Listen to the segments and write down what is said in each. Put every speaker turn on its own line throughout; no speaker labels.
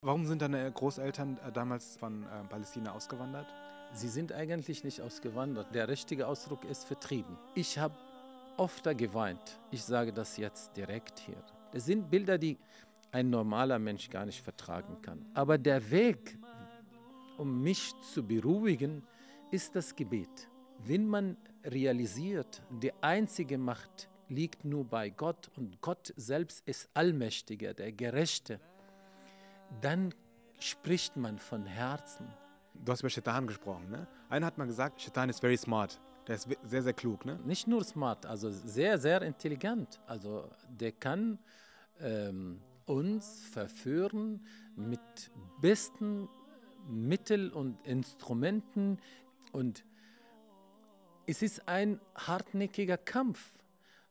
Warum sind deine Großeltern äh, damals von äh, Palästina ausgewandert? Sie sind eigentlich nicht ausgewandert. Der richtige Ausdruck ist vertrieben. Ich habe oft geweint. Ich sage das jetzt direkt hier. Das sind Bilder, die ein normaler Mensch gar nicht vertragen kann. Aber der Weg, um mich zu beruhigen, ist das Gebet. Wenn man realisiert, die einzige Macht liegt nur bei Gott und Gott selbst ist allmächtiger, der Gerechte dann spricht man von Herzen. Du hast über Shetan gesprochen. Ne? Einer hat mal gesagt, Shetan ist very smart. Der ist sehr, sehr klug. Ne? Nicht nur smart, also sehr, sehr intelligent. Also der kann ähm, uns verführen mit besten Mitteln und Instrumenten. Und es ist ein hartnäckiger Kampf.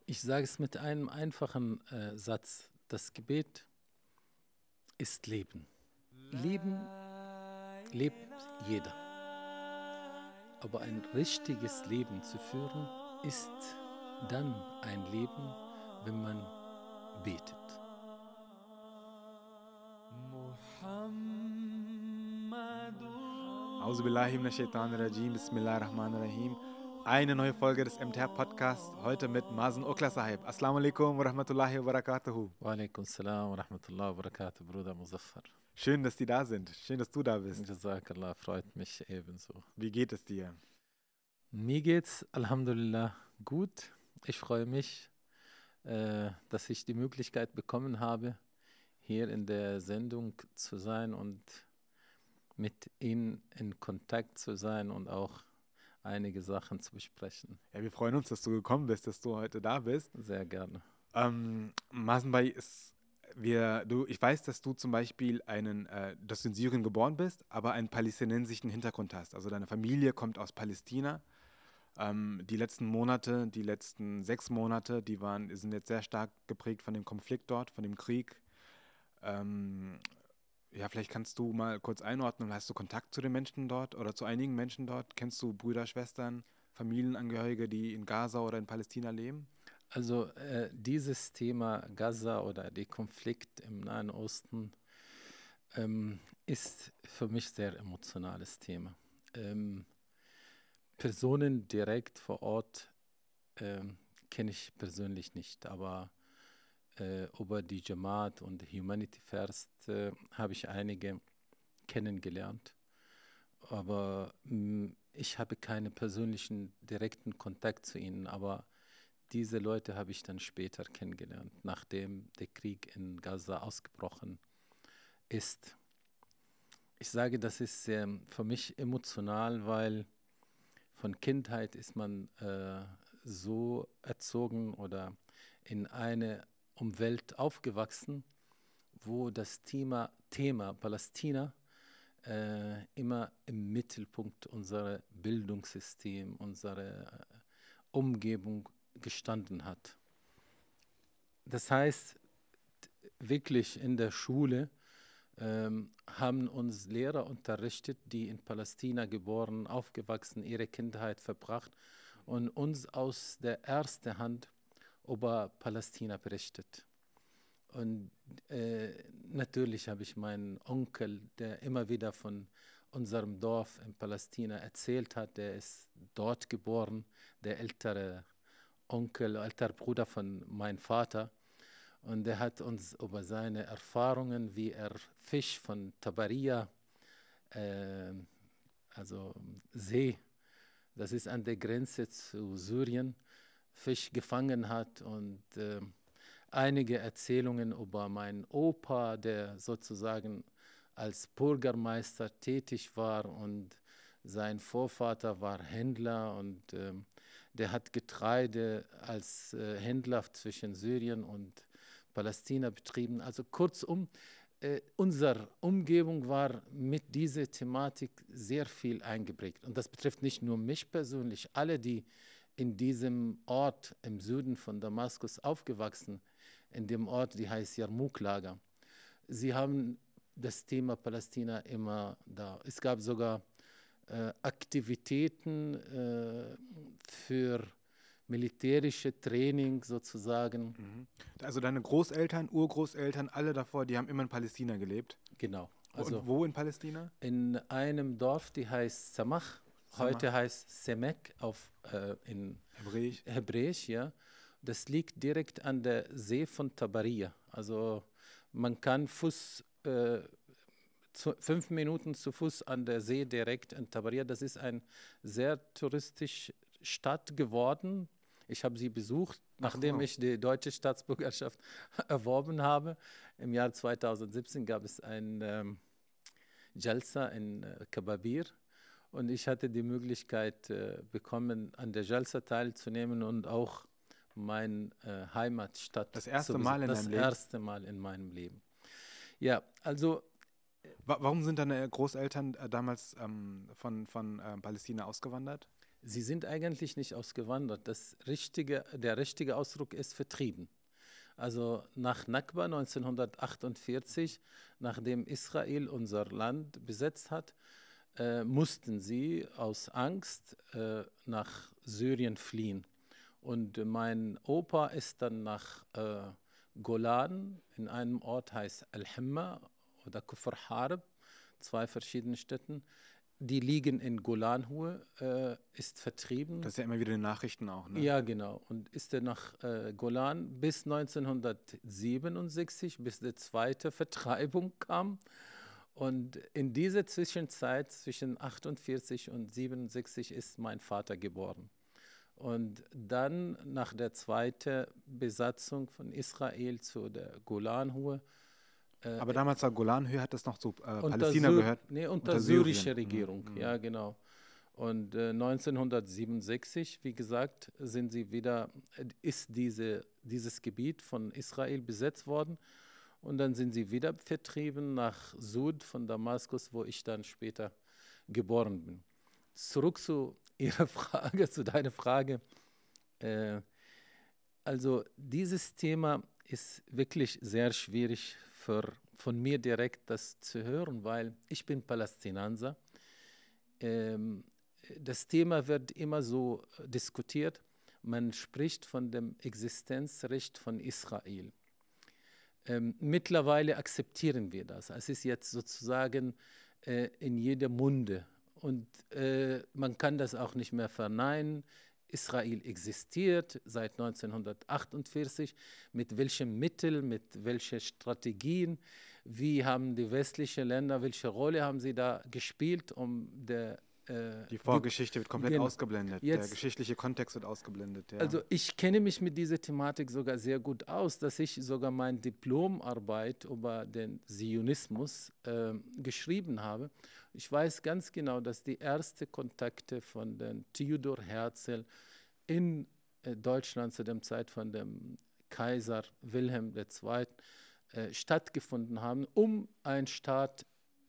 Ich sage es mit einem einfachen äh, Satz. Das Gebet ist Leben. Leben lebt jeder. Aber ein richtiges Leben zu führen, ist dann ein Leben, wenn man betet.
أعوذ بالله من الشيطان الرجيم بسم الله الرحمن الرحيم eine neue Folge des MTR Podcasts, heute mit Mazen Okla Sahib. Assalamu alaikum wa rahmatullahi wa barakatuhu.
Wa alaikum salam wa rahmatullahi wa barakatuhu, Bruder Muzaffar.
Schön, dass die da sind. Schön, dass du da bist. Jazakallah, freut mich ebenso. Wie geht es dir?
Mir geht's, Alhamdulillah, gut. Ich freue mich, äh, dass ich die Möglichkeit bekommen habe, hier in der Sendung zu sein und mit Ihnen in Kontakt zu sein und auch einige Sachen zu besprechen. Ja, wir freuen uns, dass du gekommen bist, dass du heute da bist. Sehr gerne.
Ähm, Masenbay ist wir, du, ich weiß, dass du zum Beispiel einen, äh, dass du in Syrien geboren bist, aber einen palästinensischen Hintergrund hast. Also deine Familie kommt aus Palästina. Ähm, die letzten Monate, die letzten sechs Monate, die waren, sind jetzt sehr stark geprägt von dem Konflikt dort, von dem Krieg. Ähm, ja, vielleicht kannst du mal kurz einordnen. Hast du Kontakt zu den Menschen dort oder zu einigen Menschen dort? Kennst du Brüder, Schwestern, Familienangehörige, die in Gaza oder in Palästina leben? Also äh,
dieses Thema Gaza oder der Konflikt im Nahen Osten ähm, ist für mich sehr emotionales Thema. Ähm, Personen direkt vor Ort ähm, kenne ich persönlich nicht, aber äh, über die Jamaat und Humanity First äh, habe ich einige kennengelernt. Aber mm, ich habe keinen persönlichen direkten Kontakt zu ihnen, aber diese Leute habe ich dann später kennengelernt, nachdem der Krieg in Gaza ausgebrochen ist. Ich sage, das ist äh, für mich emotional, weil von Kindheit ist man äh, so erzogen oder in eine Umwelt aufgewachsen, wo das Thema, Thema Palästina äh, immer im Mittelpunkt unseres Bildungssystems, unserer äh, Umgebung gestanden hat. Das heißt, wirklich in der Schule ähm, haben uns Lehrer unterrichtet, die in Palästina geboren, aufgewachsen, ihre Kindheit verbracht und uns aus der ersten Hand über Palästina berichtet. Und äh, natürlich habe ich meinen Onkel, der immer wieder von unserem Dorf in Palästina erzählt hat, der ist dort geboren, der ältere Onkel, älterer Bruder von meinem Vater. Und er hat uns über seine Erfahrungen, wie er Fisch von Tabaria, äh, also See, das ist an der Grenze zu Syrien, Fisch gefangen hat und äh, einige Erzählungen über meinen Opa, der sozusagen als Bürgermeister tätig war und sein Vorvater war Händler und äh, der hat Getreide als äh, Händler zwischen Syrien und Palästina betrieben. Also kurzum, äh, unsere Umgebung war mit dieser Thematik sehr viel eingeprägt. Und das betrifft nicht nur mich persönlich, alle, die in diesem Ort im Süden von Damaskus aufgewachsen, in dem Ort, die heißt Jarmuk-Lager. Sie haben das Thema Palästina immer da. Es gab sogar äh, Aktivitäten äh, für militärische Training sozusagen.
Mhm. Also deine Großeltern, Urgroßeltern, alle davor, die haben immer in Palästina gelebt? Genau. Also Und
wo in Palästina? In einem Dorf, die heißt Samach heute heißt Semek auf, äh, in Hebräisch. Hebräisch, ja. Das liegt direkt an der See von Tabaria. Also man kann Fuß, äh, zu, fünf Minuten zu Fuß an der See direkt in Tabaria. Das ist eine sehr touristische Stadt geworden. Ich habe sie besucht, nachdem Ach, ich die deutsche Staatsbürgerschaft erworben habe. Im Jahr 2017 gab es ein ähm, Jalsa in äh, Kababir und ich hatte die Möglichkeit äh, bekommen, an der Jalsa teilzunehmen und auch meine äh, Heimatstadt. Das erste Mal in das deinem Leben? Das erste Mal in meinem Leben. Ja, also.
Äh Wa warum sind deine Großeltern äh, damals ähm, von, von äh, Palästina ausgewandert?
Sie sind eigentlich nicht ausgewandert. Das richtige, der richtige Ausdruck ist vertrieben. Also nach Nakba 1948, nachdem Israel unser Land besetzt hat, äh, mussten sie aus Angst äh, nach Syrien fliehen. Und mein Opa ist dann nach äh, Golan in einem Ort heißt Al-Himma oder Kufr Harb, zwei verschiedene Städte, Die liegen in Golanhöhe, äh, ist vertrieben. Das ist ja immer wieder in den Nachrichten auch, ne? Ja, genau. Und ist er nach äh, Golan bis 1967, bis die zweite Vertreibung kam. Und in dieser Zwischenzeit zwischen 48 und 67 ist mein Vater geboren. Und dann nach der zweiten Besatzung von Israel zu der Golanhöhe. Äh, Aber damals
war Golanhöhe hat das noch zu äh, Palästina Syr gehört? Nee, unter, unter syrische mhm. Regierung, mhm. ja
genau. Und äh, 1967, wie gesagt, sind sie wieder, äh, ist diese, dieses Gebiet von Israel besetzt worden. Und dann sind sie wieder vertrieben nach Sud von Damaskus, wo ich dann später geboren bin. Zurück zu Ihrer Frage, zu deiner Frage. Äh, also dieses Thema ist wirklich sehr schwierig für, von mir direkt das zu hören, weil ich bin Palästinenser. Ähm, das Thema wird immer so diskutiert. Man spricht von dem Existenzrecht von Israel. Ähm, mittlerweile akzeptieren wir das. Es ist jetzt sozusagen äh, in jedem Munde. Und äh, man kann das auch nicht mehr verneinen. Israel existiert seit 1948. Mit welchen Mitteln, mit welchen Strategien? Wie haben die westlichen Länder, welche Rolle haben sie da gespielt, um der äh, die Vorgeschichte wird komplett ausgeblendet. Jetzt, der
geschichtliche Kontext wird ausgeblendet. Ja. Also
ich kenne mich mit dieser Thematik sogar sehr gut aus, dass ich sogar meine Diplomarbeit über den Zionismus äh, geschrieben habe. Ich weiß ganz genau, dass die ersten Kontakte von den Theodor Herzl in äh, Deutschland zu der Zeit von dem Kaiser Wilhelm II äh, stattgefunden haben, um einen Staat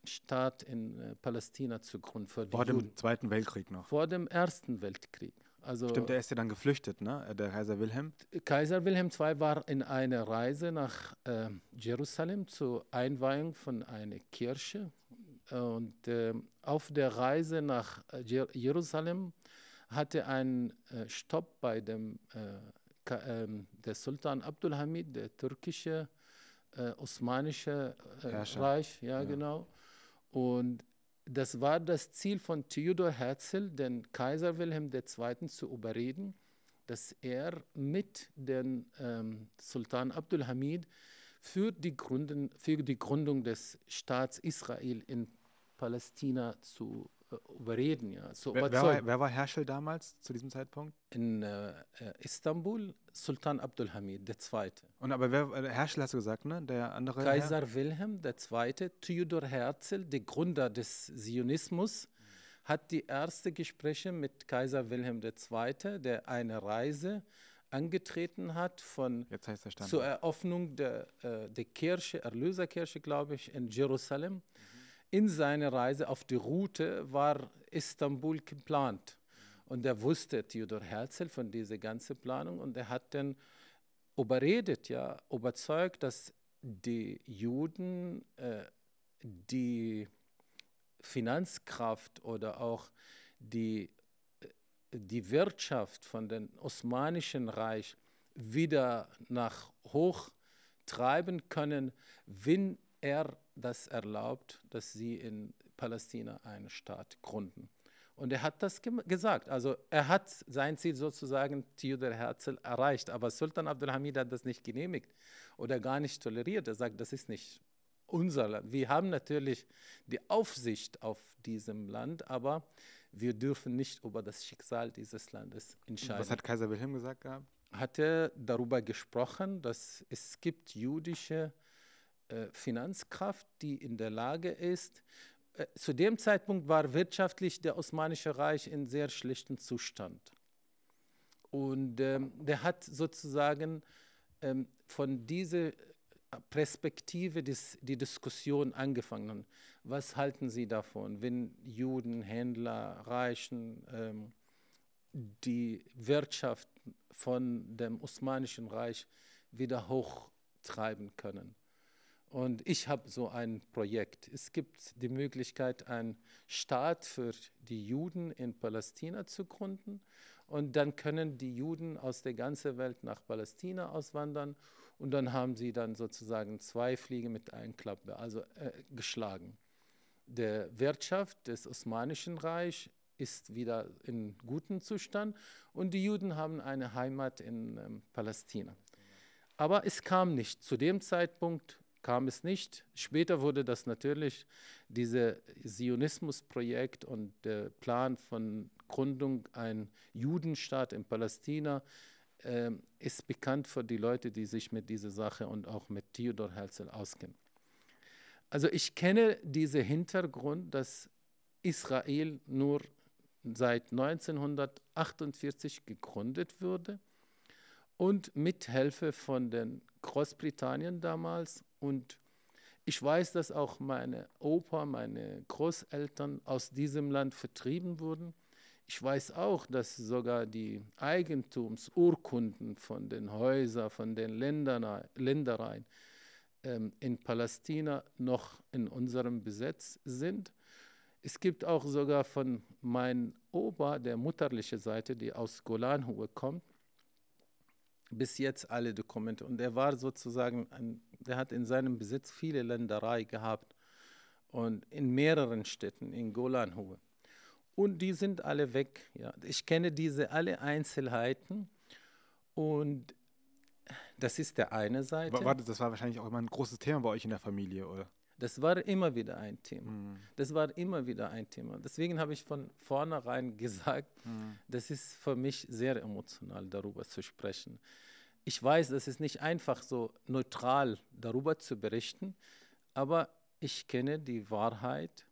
Staat in äh, Palästina zugrunde. Vor, vor dem Juden. Zweiten Weltkrieg noch. Vor dem Ersten Weltkrieg. Also Stimmt, der ist ja dann geflüchtet, ne? Äh, der Kaiser Wilhelm. Kaiser Wilhelm II war in einer Reise nach äh, Jerusalem zur Einweihung von einer Kirche. Und äh, auf der Reise nach äh, Jer Jerusalem hatte ein äh, Stopp bei dem ähm, der Sultan Abdulhamid, der türkische äh, osmanische äh, Reich, ja, ja, genau. Und das war das Ziel von Theodor Herzl, den Kaiser Wilhelm II. zu überreden, dass er mit dem ähm, Sultan Abdulhamid für die, Gründen, für die Gründung des Staats Israel in Palästina zu äh, überreden, ja, zu wer, Wer war, wer war, Herschel damals, zu diesem Zeitpunkt? In äh, äh Istanbul, Sultan Abdulhamid II. Und aber wer, äh, Herschel hast du gesagt, ne? Der andere Kaiser Herr? Wilhelm II., Theodor Herzl, der Gründer des Zionismus, hat die ersten Gespräche mit Kaiser Wilhelm II., der eine Reise angetreten hat von zur Eröffnung der, äh, der Kirche, Erlöserkirche, glaube ich, in Jerusalem. Mhm in seiner Reise auf die Route war Istanbul geplant. Und er wusste Theodor Herzl von dieser ganzen Planung und er hat dann überredet, ja, überzeugt, dass die Juden äh, die Finanzkraft oder auch die, äh, die Wirtschaft von dem Osmanischen Reich wieder nach hoch treiben können, wenn er das erlaubt, dass sie in Palästina einen Staat gründen. Und er hat das gesagt. Also er hat sein Ziel sozusagen, Theodor Herzl, erreicht. Aber Sultan Abdulhamid hat das nicht genehmigt oder gar nicht toleriert. Er sagt, das ist nicht unser Land. Wir haben natürlich die Aufsicht auf diesem Land, aber wir dürfen nicht über das Schicksal dieses Landes entscheiden. Was hat Kaiser Wilhelm gesagt gehabt? Hat er darüber gesprochen, dass es gibt jüdische äh, Finanzkraft, die in der Lage ist, äh, zu dem Zeitpunkt war wirtschaftlich der Osmanische Reich in sehr schlechtem Zustand. Und ähm, der hat sozusagen ähm, von dieser Perspektive des, die Diskussion angefangen. Was halten Sie davon, wenn Juden, Händler, Reichen ähm, die Wirtschaft von dem Osmanischen Reich wieder hochtreiben können? Und ich habe so ein Projekt. Es gibt die Möglichkeit, einen Staat für die Juden in Palästina zu gründen. Und dann können die Juden aus der ganzen Welt nach Palästina auswandern. Und dann haben sie dann sozusagen zwei Fliegen mit einer Klappe also, äh, geschlagen. Der Wirtschaft des Osmanischen Reichs ist wieder in gutem Zustand und die Juden haben eine Heimat in ähm, Palästina. Aber es kam nicht. Zu dem Zeitpunkt kam es nicht. Später wurde das natürlich, dieses Zionismusprojekt und der Plan von Gründung ein Judenstaat in Palästina äh, ist bekannt für die Leute, die sich mit dieser Sache und auch mit Theodor Herzl auskennen. Also ich kenne diesen Hintergrund, dass Israel nur seit 1948 gegründet wurde und mithilfe von den Großbritannien damals und ich weiß, dass auch meine Opa, meine Großeltern aus diesem Land vertrieben wurden. Ich weiß auch, dass sogar die Eigentumsurkunden von den Häusern, von den Ländereien ähm, in Palästina noch in unserem Besitz sind. Es gibt auch sogar von meinem Opa, der mutterliche Seite, die aus Golanhöhe kommt, bis jetzt alle Dokumente. Und er war sozusagen, ein, der hat in seinem Besitz viele Länderei gehabt und in mehreren Städten in Golanhöhe. Und die sind alle weg. Ja. Ich kenne diese alle Einzelheiten und das ist der eine Seite. Warte, das war wahrscheinlich auch immer ein großes Thema bei euch in der Familie, oder? Das war immer wieder ein Thema. Mhm. Das war immer wieder ein Thema. Deswegen habe ich von vornherein gesagt, mhm. das ist für mich sehr emotional, darüber zu sprechen. Ich weiß, das ist nicht einfach so neutral darüber zu berichten, aber ich kenne die Wahrheit,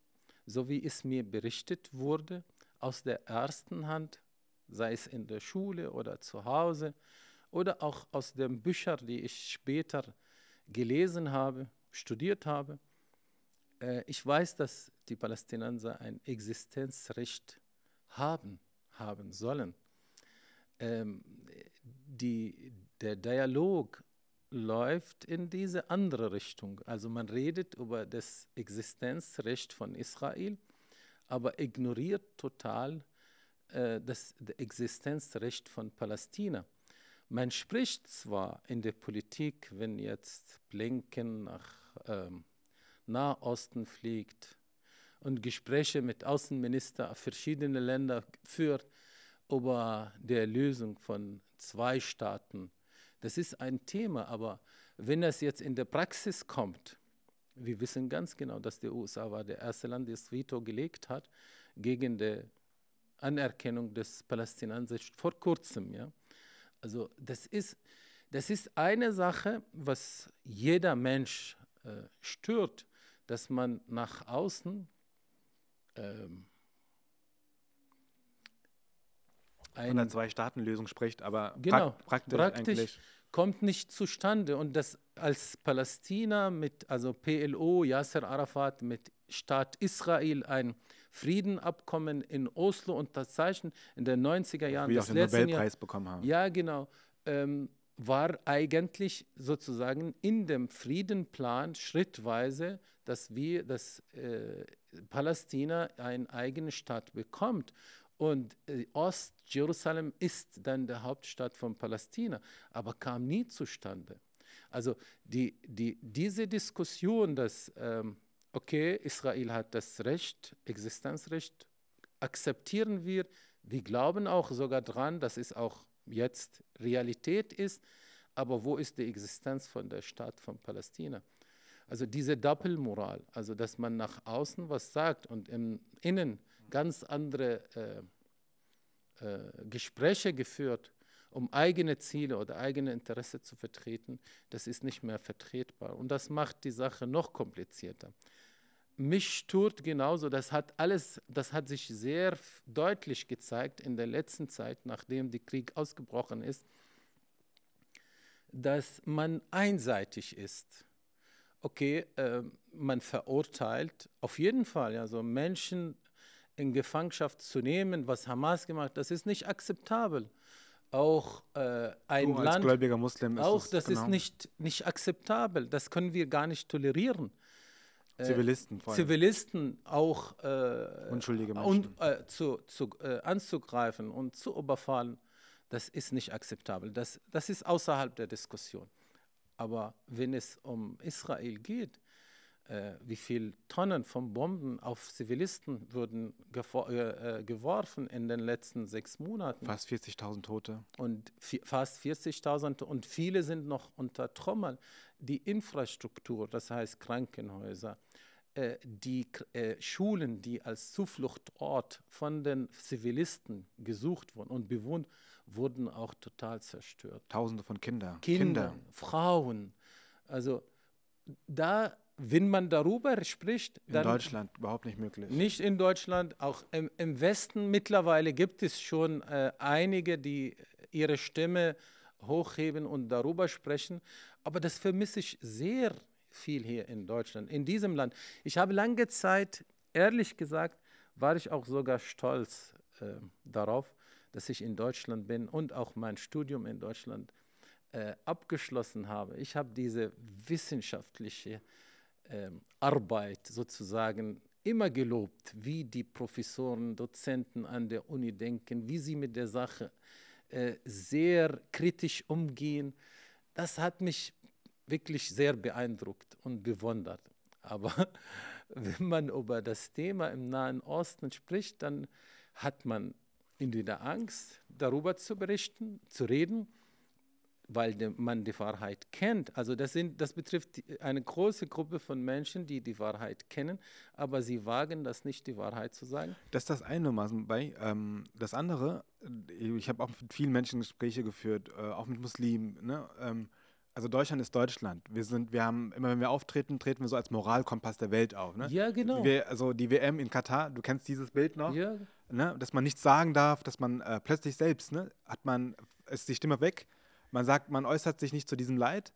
so wie es mir berichtet wurde, aus der ersten Hand, sei es in der Schule oder zu Hause oder auch aus den Büchern, die ich später gelesen habe, studiert habe äh, ich weiß, dass die Palästinenser ein Existenzrecht haben, haben sollen. Ähm, die, der Dialog läuft in diese andere Richtung. Also man redet über das Existenzrecht von Israel, aber ignoriert total äh, das Existenzrecht von Palästina. Man spricht zwar in der Politik, wenn jetzt Blinken nach ähm, Nahosten fliegt und Gespräche mit Außenministern verschiedener Länder führt über die Lösung von zwei Staaten. Das ist ein Thema, aber wenn das jetzt in der Praxis kommt, wir wissen ganz genau, dass die USA war der erste Land, das Veto gelegt hat gegen die Anerkennung des Palästinensers vor kurzem. Ja? Also das ist, das ist eine Sache, was jeder Mensch äh, stört dass man nach außen ähm, ein, von einer Zwei-Staaten-Lösung spricht, aber genau, prak praktisch, praktisch kommt nicht zustande. Und das als Palästina mit, also PLO, Yasser Arafat mit Staat Israel ein Friedenabkommen in Oslo unterzeichnet in den 90er Jahren. Wie auch den Nobelpreis Jahr, bekommen haben. Ja, genau. Ähm, war eigentlich sozusagen in dem Friedenplan schrittweise, dass wir, dass äh, Palästina einen eigenen Staat bekommt. Und äh, Ost-Jerusalem ist dann der Hauptstadt von Palästina, aber kam nie zustande. Also die, die, diese Diskussion, dass, ähm, okay, Israel hat das Recht, Existenzrecht, akzeptieren wir, wir glauben auch sogar dran, das ist auch jetzt Realität ist, aber wo ist die Existenz von der Staat von Palästina? Also diese Doppelmoral, also dass man nach außen was sagt und im Innen ganz andere äh, äh, Gespräche geführt, um eigene Ziele oder eigene Interesse zu vertreten, das ist nicht mehr vertretbar. Und das macht die Sache noch komplizierter mich stört genauso, das hat alles, das hat sich sehr deutlich gezeigt in der letzten Zeit, nachdem der Krieg ausgebrochen ist, dass man einseitig ist. Okay, äh, man verurteilt auf jeden Fall, also Menschen in Gefangenschaft zu nehmen, was Hamas gemacht, das ist nicht akzeptabel. Auch äh, ein du, Land, gläubiger Muslim ist auch es, das genau. ist nicht, nicht akzeptabel. Das können wir gar nicht tolerieren. Äh, Zivilisten, vor Zivilisten auch äh, unschuldige Menschen und, äh, zu, zu, äh, anzugreifen und zu überfallen, das ist nicht akzeptabel. Das, das ist außerhalb der Diskussion. Aber wenn es um Israel geht, äh, wie viele Tonnen von Bomben auf Zivilisten wurden äh, geworfen in den letzten sechs Monaten? Fast 40.000 Tote. Und fast 40.000 und viele sind noch unter Trümmern die Infrastruktur, das heißt Krankenhäuser, äh, die äh, Schulen, die als Zufluchtort von den Zivilisten gesucht wurden und bewohnt, wurden auch total zerstört. Tausende von Kindern. Kinder, Kinder. Frauen. Also da, wenn man darüber spricht. dann in Deutschland
überhaupt nicht möglich.
Nicht in Deutschland, auch im, im Westen mittlerweile gibt es schon äh, einige, die ihre Stimme hochheben und darüber sprechen. Aber das vermisse ich sehr viel hier in Deutschland, in diesem Land. Ich habe lange Zeit, ehrlich gesagt, war ich auch sogar stolz äh, darauf, dass ich in Deutschland bin und auch mein Studium in Deutschland äh, abgeschlossen habe. Ich habe diese wissenschaftliche äh, Arbeit sozusagen immer gelobt, wie die Professoren, Dozenten an der Uni denken, wie sie mit der Sache äh, sehr kritisch umgehen das hat mich wirklich sehr beeindruckt und bewundert. Aber wenn man über das Thema im Nahen Osten spricht, dann hat man entweder Angst, darüber zu berichten, zu reden, weil de, man die Wahrheit kennt. Also das, sind, das betrifft eine große Gruppe von Menschen, die die Wahrheit kennen, aber sie wagen das nicht, die Wahrheit zu sagen.
Das ist das eine Maßen bei. Ähm, das andere, ich habe auch mit vielen Menschen Gespräche geführt, äh, auch mit Muslimen. Ne? Ähm, also Deutschland ist Deutschland. Wir sind, wir haben immer, wenn wir auftreten, treten wir so als Moralkompass der Welt auf. Ne? Ja, genau. Wir, also die WM in Katar, du kennst dieses Bild noch, ja. ne? dass man nichts sagen darf, dass man äh, plötzlich selbst ne? hat man ist die Stimme weg man sagt, man äußert sich nicht zu diesem Leid.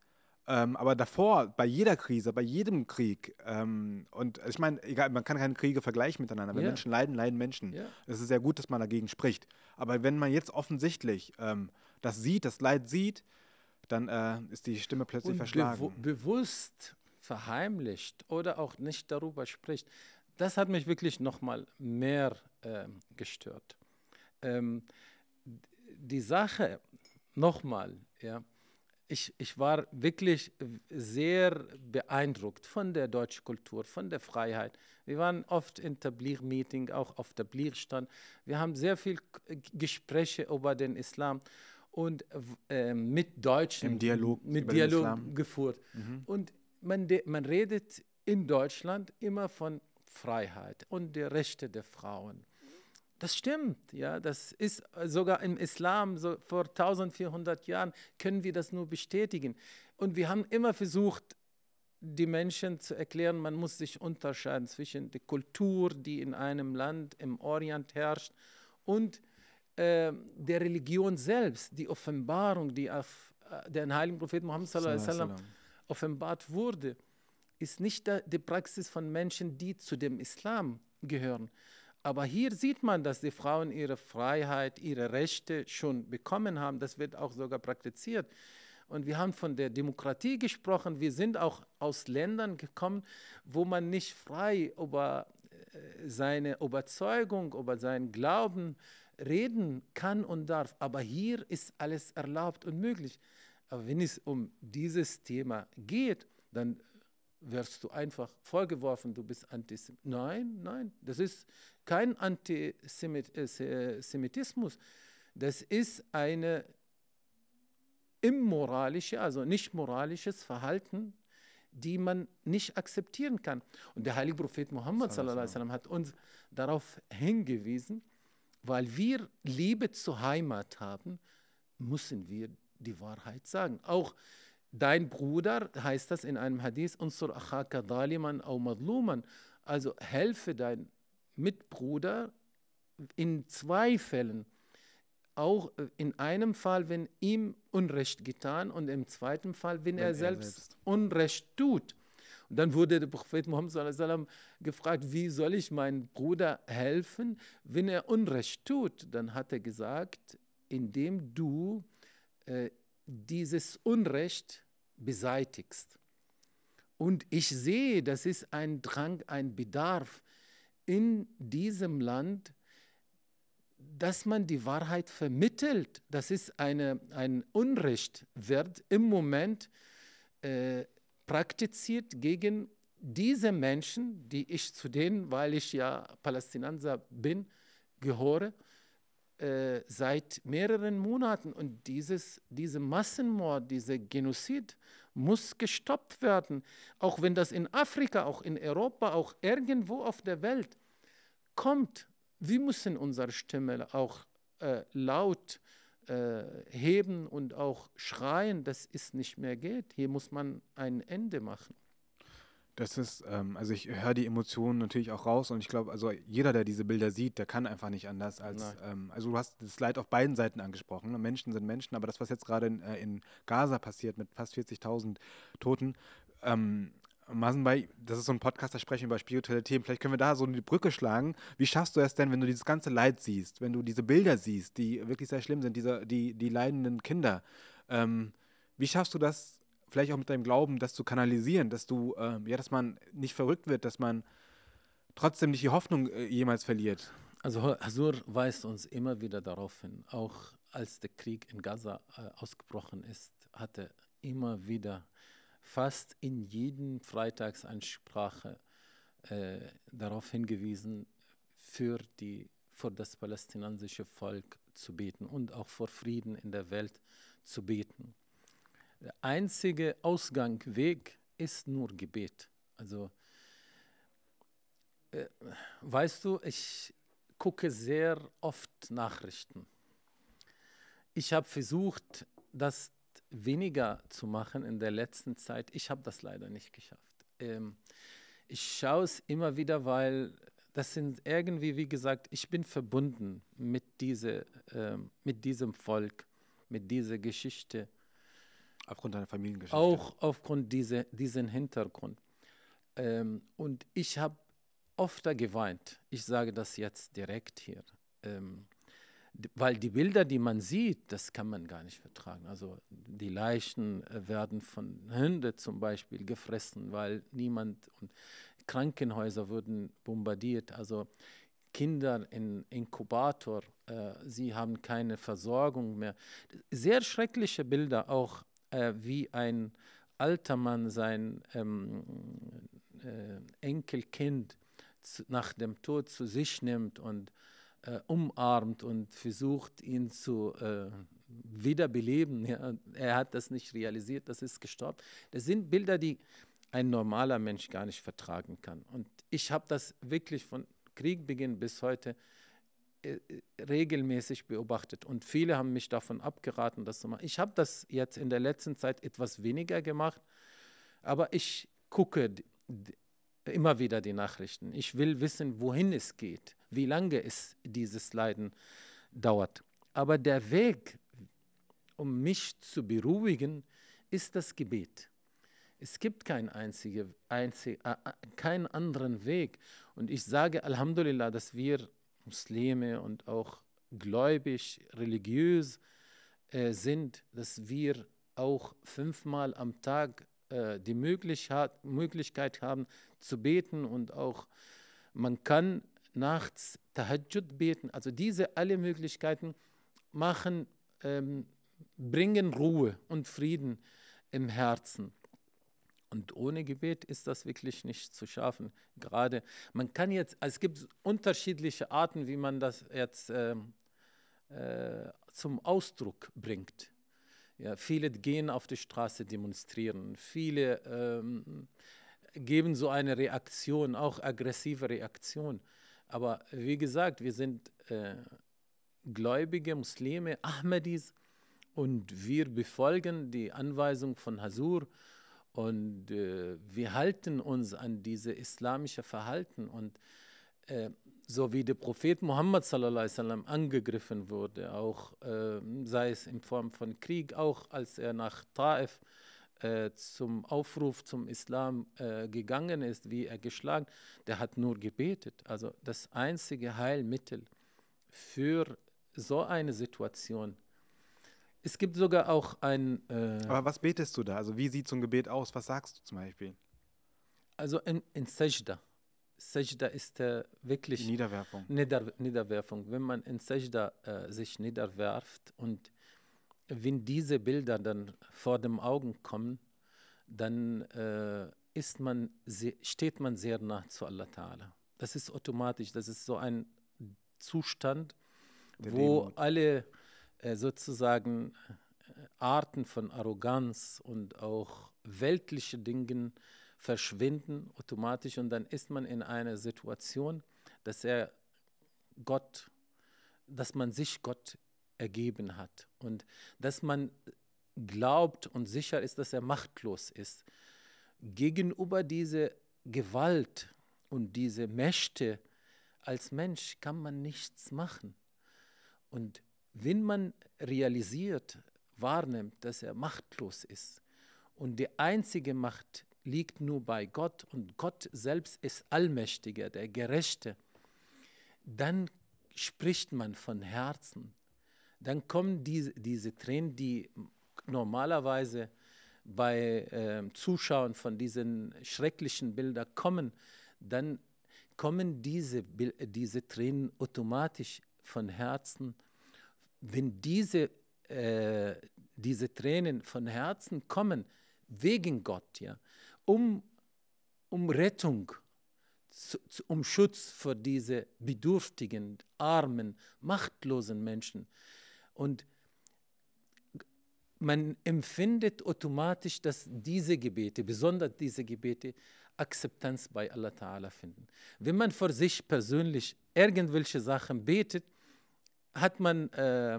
Ähm, aber davor, bei jeder Krise, bei jedem Krieg, ähm, und ich meine, egal, man kann keine Kriege vergleichen miteinander. Wenn yeah. Menschen leiden, leiden Menschen. Yeah. Es ist sehr gut, dass man dagegen spricht. Aber wenn man jetzt offensichtlich ähm, das sieht, das Leid sieht, dann äh, ist die Stimme plötzlich und verschlagen.
Be bewusst verheimlicht oder auch nicht darüber spricht, das hat mich wirklich nochmal mehr ähm, gestört. Ähm, die Sache, nochmal, ja, ich, ich war wirklich sehr beeindruckt von der deutschen Kultur, von der Freiheit. Wir waren oft in tablier meeting auch auf tablier stand Wir haben sehr viel Gespräche über den Islam und äh, mit Deutschen Im Dialog mit Dialog geführt. Mhm. Und man, man redet in Deutschland immer von Freiheit und der Rechte der Frauen das stimmt, ja, das ist äh, sogar im Islam so vor 1400 Jahren können wir das nur bestätigen. Und wir haben immer versucht, die Menschen zu erklären, man muss sich unterscheiden zwischen der Kultur, die in einem Land im Orient herrscht, und äh, der Religion selbst, die Offenbarung, die auf äh, den heiligen Propheten Muhammad sallam, sallam. offenbart wurde, ist nicht die Praxis von Menschen, die zu dem Islam gehören aber hier sieht man, dass die Frauen ihre Freiheit, ihre Rechte schon bekommen haben. Das wird auch sogar praktiziert. Und wir haben von der Demokratie gesprochen. Wir sind auch aus Ländern gekommen, wo man nicht frei über äh, seine Überzeugung, über seinen Glauben reden kann und darf. Aber hier ist alles erlaubt und möglich. Aber wenn es um dieses Thema geht, dann wirst du einfach vorgeworfen, du bist Antisemit. Nein, nein, das ist kein Antisemitismus. Äh, das ist ein immoralisches, also nicht moralisches Verhalten, die man nicht akzeptieren kann. Und der heilige Prophet Muhammad sallam, hat uns darauf hingewiesen, weil wir Liebe zur Heimat haben, müssen wir die Wahrheit sagen. Auch Dein Bruder heißt das in einem Hadith, unsur achaka daliman au madluman. Also helfe dein Mitbruder in zwei Fällen. Auch äh, in einem Fall, wenn ihm Unrecht getan und im zweiten Fall, wenn, wenn er, er selbst, selbst Unrecht tut. Und dann wurde der Prophet Muhammad sallam, gefragt, wie soll ich meinem Bruder helfen, wenn er Unrecht tut? Dann hat er gesagt, indem du äh, dieses Unrecht beseitigst. Und ich sehe, das ist ein Drang, ein Bedarf in diesem Land, dass man die Wahrheit vermittelt. Das ist eine, ein Unrecht, wird im Moment äh, praktiziert gegen diese Menschen, die ich zu denen, weil ich ja Palästinenser bin, gehöre. Äh, seit mehreren Monaten. Und dieses, diese Massenmord, dieser Genozid muss gestoppt werden. Auch wenn das in Afrika, auch in Europa, auch irgendwo auf der Welt kommt. Wir müssen unsere Stimme auch äh, laut äh, heben und auch schreien, dass es nicht mehr geht. Hier muss man ein Ende machen.
Das ist, ähm, also ich höre die Emotionen natürlich auch raus und ich glaube, also jeder, der diese Bilder sieht, der kann einfach nicht anders als, ähm, also du hast das Leid auf beiden Seiten angesprochen. Ne? Menschen sind Menschen, aber das, was jetzt gerade in, äh, in, Gaza passiert mit fast 40.000 Toten, ähm, Masenbei, das ist so ein Podcast, da sprechen wir über spirituelle Themen. Vielleicht können wir da so eine Brücke schlagen. Wie schaffst du es denn, wenn du dieses ganze Leid siehst, wenn du diese Bilder siehst, die wirklich sehr schlimm sind, diese, die, die leidenden Kinder? Ähm, wie schaffst du das, vielleicht auch mit deinem Glauben, das zu kanalisieren, dass du, äh, ja, dass man nicht verrückt wird, dass man
trotzdem nicht die Hoffnung äh, jemals verliert. Also Hasur weist uns immer wieder darauf hin, auch als der Krieg in Gaza äh, ausgebrochen ist, hat er immer wieder fast in jedem Freitagsansprache äh, darauf hingewiesen, für, die, für das palästinensische Volk zu beten und auch vor Frieden in der Welt zu beten. Der einzige Ausgang, ist nur Gebet. Also, äh, weißt du, ich gucke sehr oft Nachrichten. Ich habe versucht, das weniger zu machen in der letzten Zeit. Ich habe das leider nicht geschafft. Ähm, ich schaue es immer wieder, weil das sind irgendwie, wie gesagt, ich bin verbunden mit, diese, äh, mit diesem Volk, mit dieser Geschichte. Aufgrund deiner Familiengeschichte. Auch aufgrund dieser, diesen Hintergrund. Ähm, und ich habe oft geweint. Ich sage das jetzt direkt hier. Ähm, weil die Bilder, die man sieht, das kann man gar nicht vertragen. Also die Leichen äh, werden von Hunden zum Beispiel gefressen, weil niemand und Krankenhäuser wurden bombardiert. Also Kinder in Inkubator, äh, sie haben keine Versorgung mehr. Sehr schreckliche Bilder, auch äh, wie ein alter Mann sein ähm, äh, Enkelkind zu, nach dem Tod zu sich nimmt und äh, umarmt und versucht, ihn zu äh, wiederbeleben. Ja, er hat das nicht realisiert, das ist gestorben. Das sind Bilder, die ein normaler Mensch gar nicht vertragen kann. Und ich habe das wirklich von Kriegbeginn bis heute äh, äh, äh, regelmäßig beobachtet und viele haben mich davon abgeraten, das zu machen. Ich habe das jetzt in der letzten Zeit etwas weniger gemacht, aber ich gucke immer wieder die Nachrichten. Ich will wissen, wohin es geht, wie lange es dieses Leiden dauert. Aber der Weg, um mich zu beruhigen, ist das Gebet. Es gibt keinen einzige, einzig, äh, keinen anderen Weg. Und ich sage Alhamdulillah, dass wir Muslime und auch gläubig, religiös äh, sind, dass wir auch fünfmal am Tag äh, die Möglichkeit, Möglichkeit haben zu beten und auch man kann nachts Tahajjud beten. Also diese alle Möglichkeiten machen, ähm, bringen Ruhe und Frieden im Herzen. Und ohne Gebet ist das wirklich nicht zu schaffen. Gerade, man kann jetzt, es gibt unterschiedliche Arten, wie man das jetzt äh, äh, zum Ausdruck bringt. Ja, viele gehen auf die Straße demonstrieren, viele ähm, geben so eine Reaktion, auch aggressive Reaktion. Aber wie gesagt, wir sind äh, gläubige Muslime, Ahmadis, und wir befolgen die Anweisung von Hasur und äh, wir halten uns an diese islamische Verhalten. Und äh, so wie der Prophet Muhammad sallam, angegriffen wurde, auch äh, sei es in Form von Krieg, auch als er nach Taif äh, zum Aufruf zum Islam äh, gegangen ist, wie er geschlagen, der hat nur gebetet. Also das einzige Heilmittel für so eine Situation ist, es gibt sogar auch ein. Äh, Aber was betest du da? Also, wie sieht so ein Gebet aus? Was sagst du zum Beispiel? Also, in, in Sajda. Sajda ist äh, wirklich. Niederwerfung. Nieder, Niederwerfung. Wenn man in Sajda äh, sich niederwerft und wenn diese Bilder dann vor den Augen kommen, dann äh, ist man, steht man sehr nah zu Allah Ta'ala. Das ist automatisch. Das ist so ein Zustand, Der wo Demut. alle äh, sozusagen äh, Arten von Arroganz und auch weltliche Dingen verschwinden automatisch und dann ist man in einer Situation, dass er Gott, dass man sich Gott ergeben hat und dass man glaubt und sicher ist, dass er machtlos ist gegenüber dieser Gewalt und diese Mächte als Mensch kann man nichts machen und wenn man realisiert, wahrnimmt, dass er machtlos ist und die einzige Macht liegt nur bei Gott und Gott selbst ist allmächtiger, der Gerechte, dann spricht man von Herzen. Dann kommen die, diese Tränen, die normalerweise bei äh, Zuschauern von diesen schrecklichen Bildern kommen, dann kommen diese, diese Tränen automatisch von Herzen wenn diese, äh, diese Tränen von Herzen kommen, wegen Gott, ja, um, um Rettung, zu, zu, um Schutz vor diese bedürftigen, armen, machtlosen Menschen. Und man empfindet automatisch, dass diese Gebete, besonders diese Gebete, Akzeptanz bei Allah Ta'ala finden. Wenn man vor sich persönlich irgendwelche Sachen betet, hat man äh,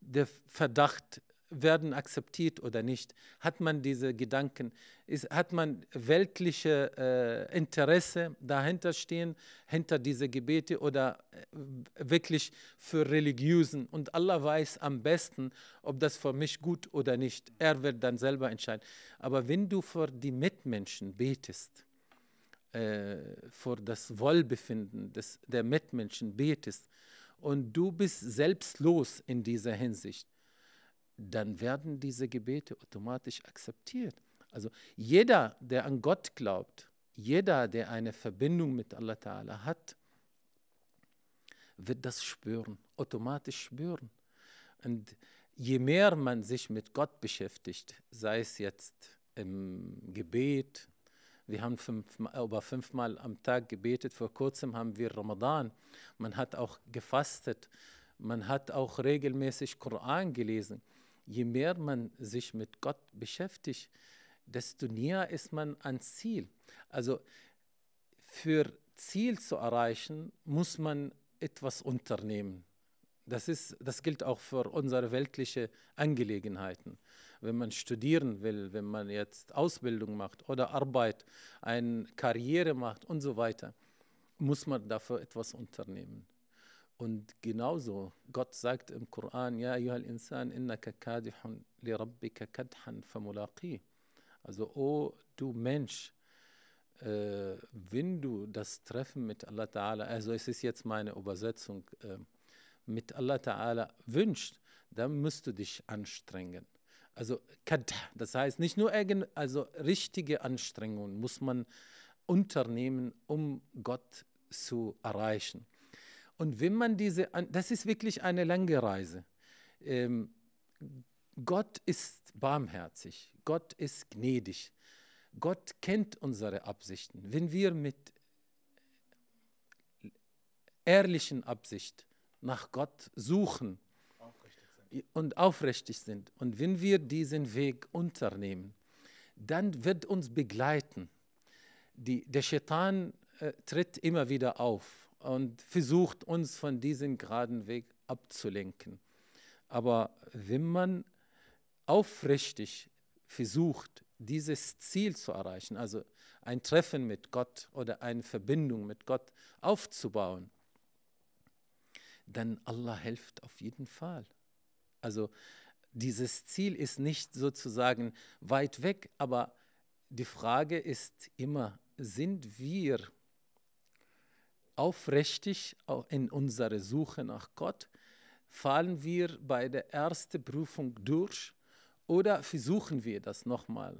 der Verdacht, werden akzeptiert oder nicht? Hat man diese Gedanken? Ist, hat man weltliche äh, Interesse dahinter stehen, hinter diese Gebete oder äh, wirklich für religiösen? Und Allah weiß am besten, ob das für mich gut oder nicht. Er wird dann selber entscheiden. Aber wenn du für die Mitmenschen betest, äh, für das Wohlbefinden des, der Mitmenschen betest, und du bist selbstlos in dieser Hinsicht, dann werden diese Gebete automatisch akzeptiert. Also jeder, der an Gott glaubt, jeder, der eine Verbindung mit Allah Ta'ala hat, wird das spüren, automatisch spüren. Und je mehr man sich mit Gott beschäftigt, sei es jetzt im Gebet, wir haben fünf, über fünfmal am Tag gebetet. Vor kurzem haben wir Ramadan. Man hat auch gefastet. Man hat auch regelmäßig Koran gelesen. Je mehr man sich mit Gott beschäftigt, desto näher ist man ans Ziel. Also für Ziel zu erreichen, muss man etwas unternehmen. Das, ist, das gilt auch für unsere weltlichen Angelegenheiten wenn man studieren will, wenn man jetzt Ausbildung macht oder Arbeit, eine Karriere macht und so weiter, muss man dafür etwas unternehmen. Und genauso, Gott sagt im Koran, ja, yuhal insan, innaka kadihun li rabbika kadhan famulaqi. Also, oh du Mensch, äh, wenn du das Treffen mit Allah Ta'ala, also es ist jetzt meine Übersetzung, äh, mit Allah Ta'ala wünscht, dann musst du dich anstrengen. Also das heißt, nicht nur also richtige Anstrengungen muss man unternehmen, um Gott zu erreichen. Und wenn man diese, das ist wirklich eine lange Reise. Ähm, Gott ist barmherzig, Gott ist gnädig, Gott kennt unsere Absichten. Wenn wir mit ehrlichen Absicht nach Gott suchen, und aufrichtig sind und wenn wir diesen Weg unternehmen, dann wird uns begleiten. Die, der Schetan äh, tritt immer wieder auf und versucht uns von diesem geraden Weg abzulenken. Aber wenn man aufrichtig versucht, dieses Ziel zu erreichen, also ein Treffen mit Gott oder eine Verbindung mit Gott aufzubauen, dann Allah hilft auf jeden Fall. Also dieses Ziel ist nicht sozusagen weit weg, aber die Frage ist immer, sind wir aufrichtig in unserer Suche nach Gott? Fallen wir bei der ersten Prüfung durch oder versuchen wir das nochmal,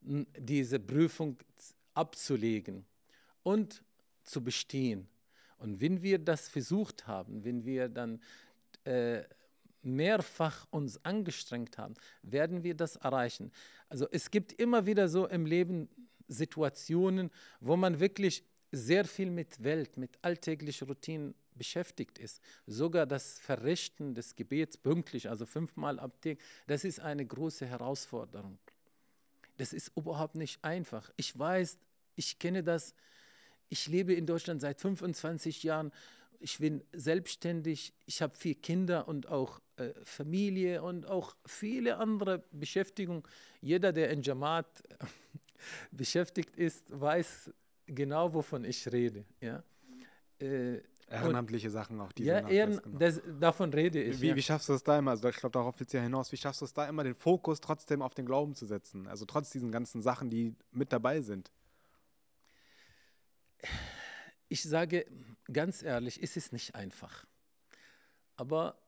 diese Prüfung abzulegen und zu bestehen? Und wenn wir das versucht haben, wenn wir dann äh, mehrfach uns angestrengt haben, werden wir das erreichen. Also es gibt immer wieder so im Leben Situationen, wo man wirklich sehr viel mit Welt, mit alltäglichen Routinen beschäftigt ist. Sogar das Verrichten des Gebets pünktlich, also fünfmal am Tag, das ist eine große Herausforderung. Das ist überhaupt nicht einfach. Ich weiß, ich kenne das. Ich lebe in Deutschland seit 25 Jahren ich bin selbstständig, ich habe vier Kinder und auch äh, Familie und auch viele andere Beschäftigungen. Jeder, der in Jamaat äh, beschäftigt ist, weiß genau, wovon ich rede. Ja? Äh, Ehrenamtliche und, Sachen auch, die ja, Ehren, genau. das, davon rede ich. Wie, ja. wie schaffst
du es da immer, also ich glaube darauf willst du ja hinaus, wie schaffst du es da immer, den Fokus trotzdem auf den Glauben zu setzen? Also trotz diesen
ganzen Sachen, die mit dabei sind. Ich sage, ganz ehrlich, ist es nicht einfach. Aber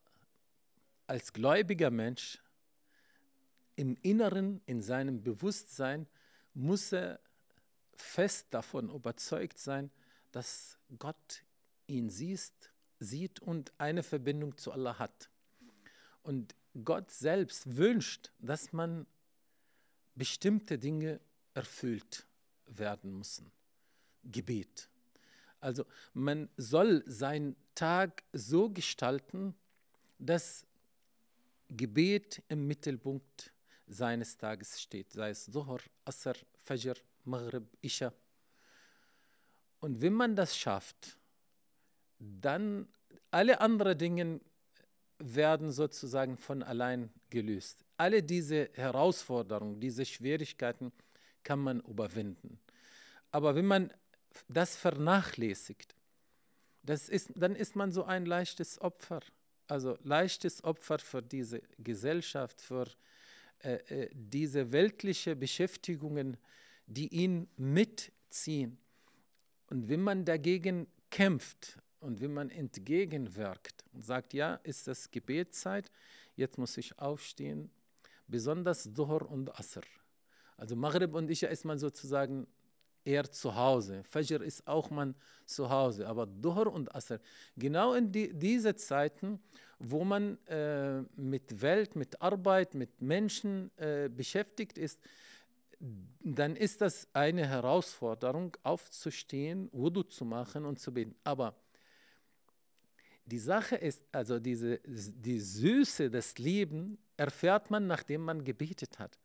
als gläubiger Mensch im Inneren, in seinem Bewusstsein, muss er fest davon überzeugt sein, dass Gott ihn sieht, sieht und eine Verbindung zu Allah hat. Und Gott selbst wünscht, dass man bestimmte Dinge erfüllt werden müssen. Gebet, also man soll seinen Tag so gestalten, dass Gebet im Mittelpunkt seines Tages steht, sei es Zuhr, Asr, Fajr, Maghrib, Isha. Und wenn man das schafft, dann alle anderen Dinge werden sozusagen von allein gelöst. Alle diese Herausforderungen, diese Schwierigkeiten kann man überwinden. Aber wenn man das vernachlässigt, das ist, dann ist man so ein leichtes Opfer. Also leichtes Opfer für diese Gesellschaft, für äh, äh, diese weltliche Beschäftigungen, die ihn mitziehen. Und wenn man dagegen kämpft und wenn man entgegenwirkt und sagt, ja, ist das Gebetszeit, jetzt muss ich aufstehen, besonders Dhuhr und Asr. Also Maghrib und Isha ist man sozusagen eher zu Hause. Fajr ist auch man zu Hause, aber Duhr und Asr, genau in die, diese Zeiten, wo man äh, mit Welt, mit Arbeit, mit Menschen äh, beschäftigt ist, dann ist das eine Herausforderung, aufzustehen, Wudu zu machen und zu beten. Aber die Sache ist, also diese, die Süße des Lebens erfährt man, nachdem man gebetet hat.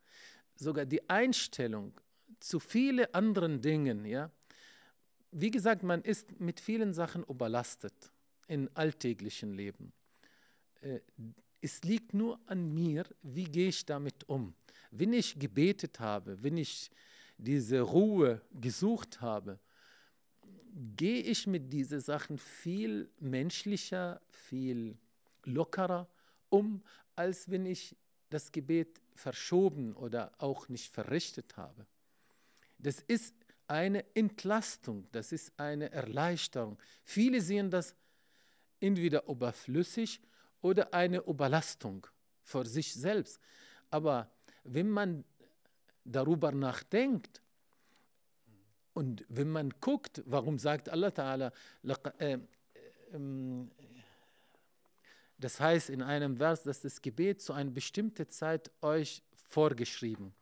Sogar die Einstellung, zu vielen anderen Dingen. Ja? Wie gesagt, man ist mit vielen Sachen überlastet im alltäglichen Leben. Äh, es liegt nur an mir, wie gehe ich damit um. Wenn ich gebetet habe, wenn ich diese Ruhe gesucht habe, gehe ich mit diesen Sachen viel menschlicher, viel lockerer um, als wenn ich das Gebet verschoben oder auch nicht verrichtet habe. Das ist eine Entlastung, das ist eine Erleichterung. Viele sehen das entweder überflüssig oder eine Überlastung für sich selbst. Aber wenn man darüber nachdenkt und wenn man guckt, warum sagt Allah Ta'ala, äh, äh, das heißt in einem Vers, dass das Gebet zu einer bestimmten Zeit euch vorgeschrieben ist.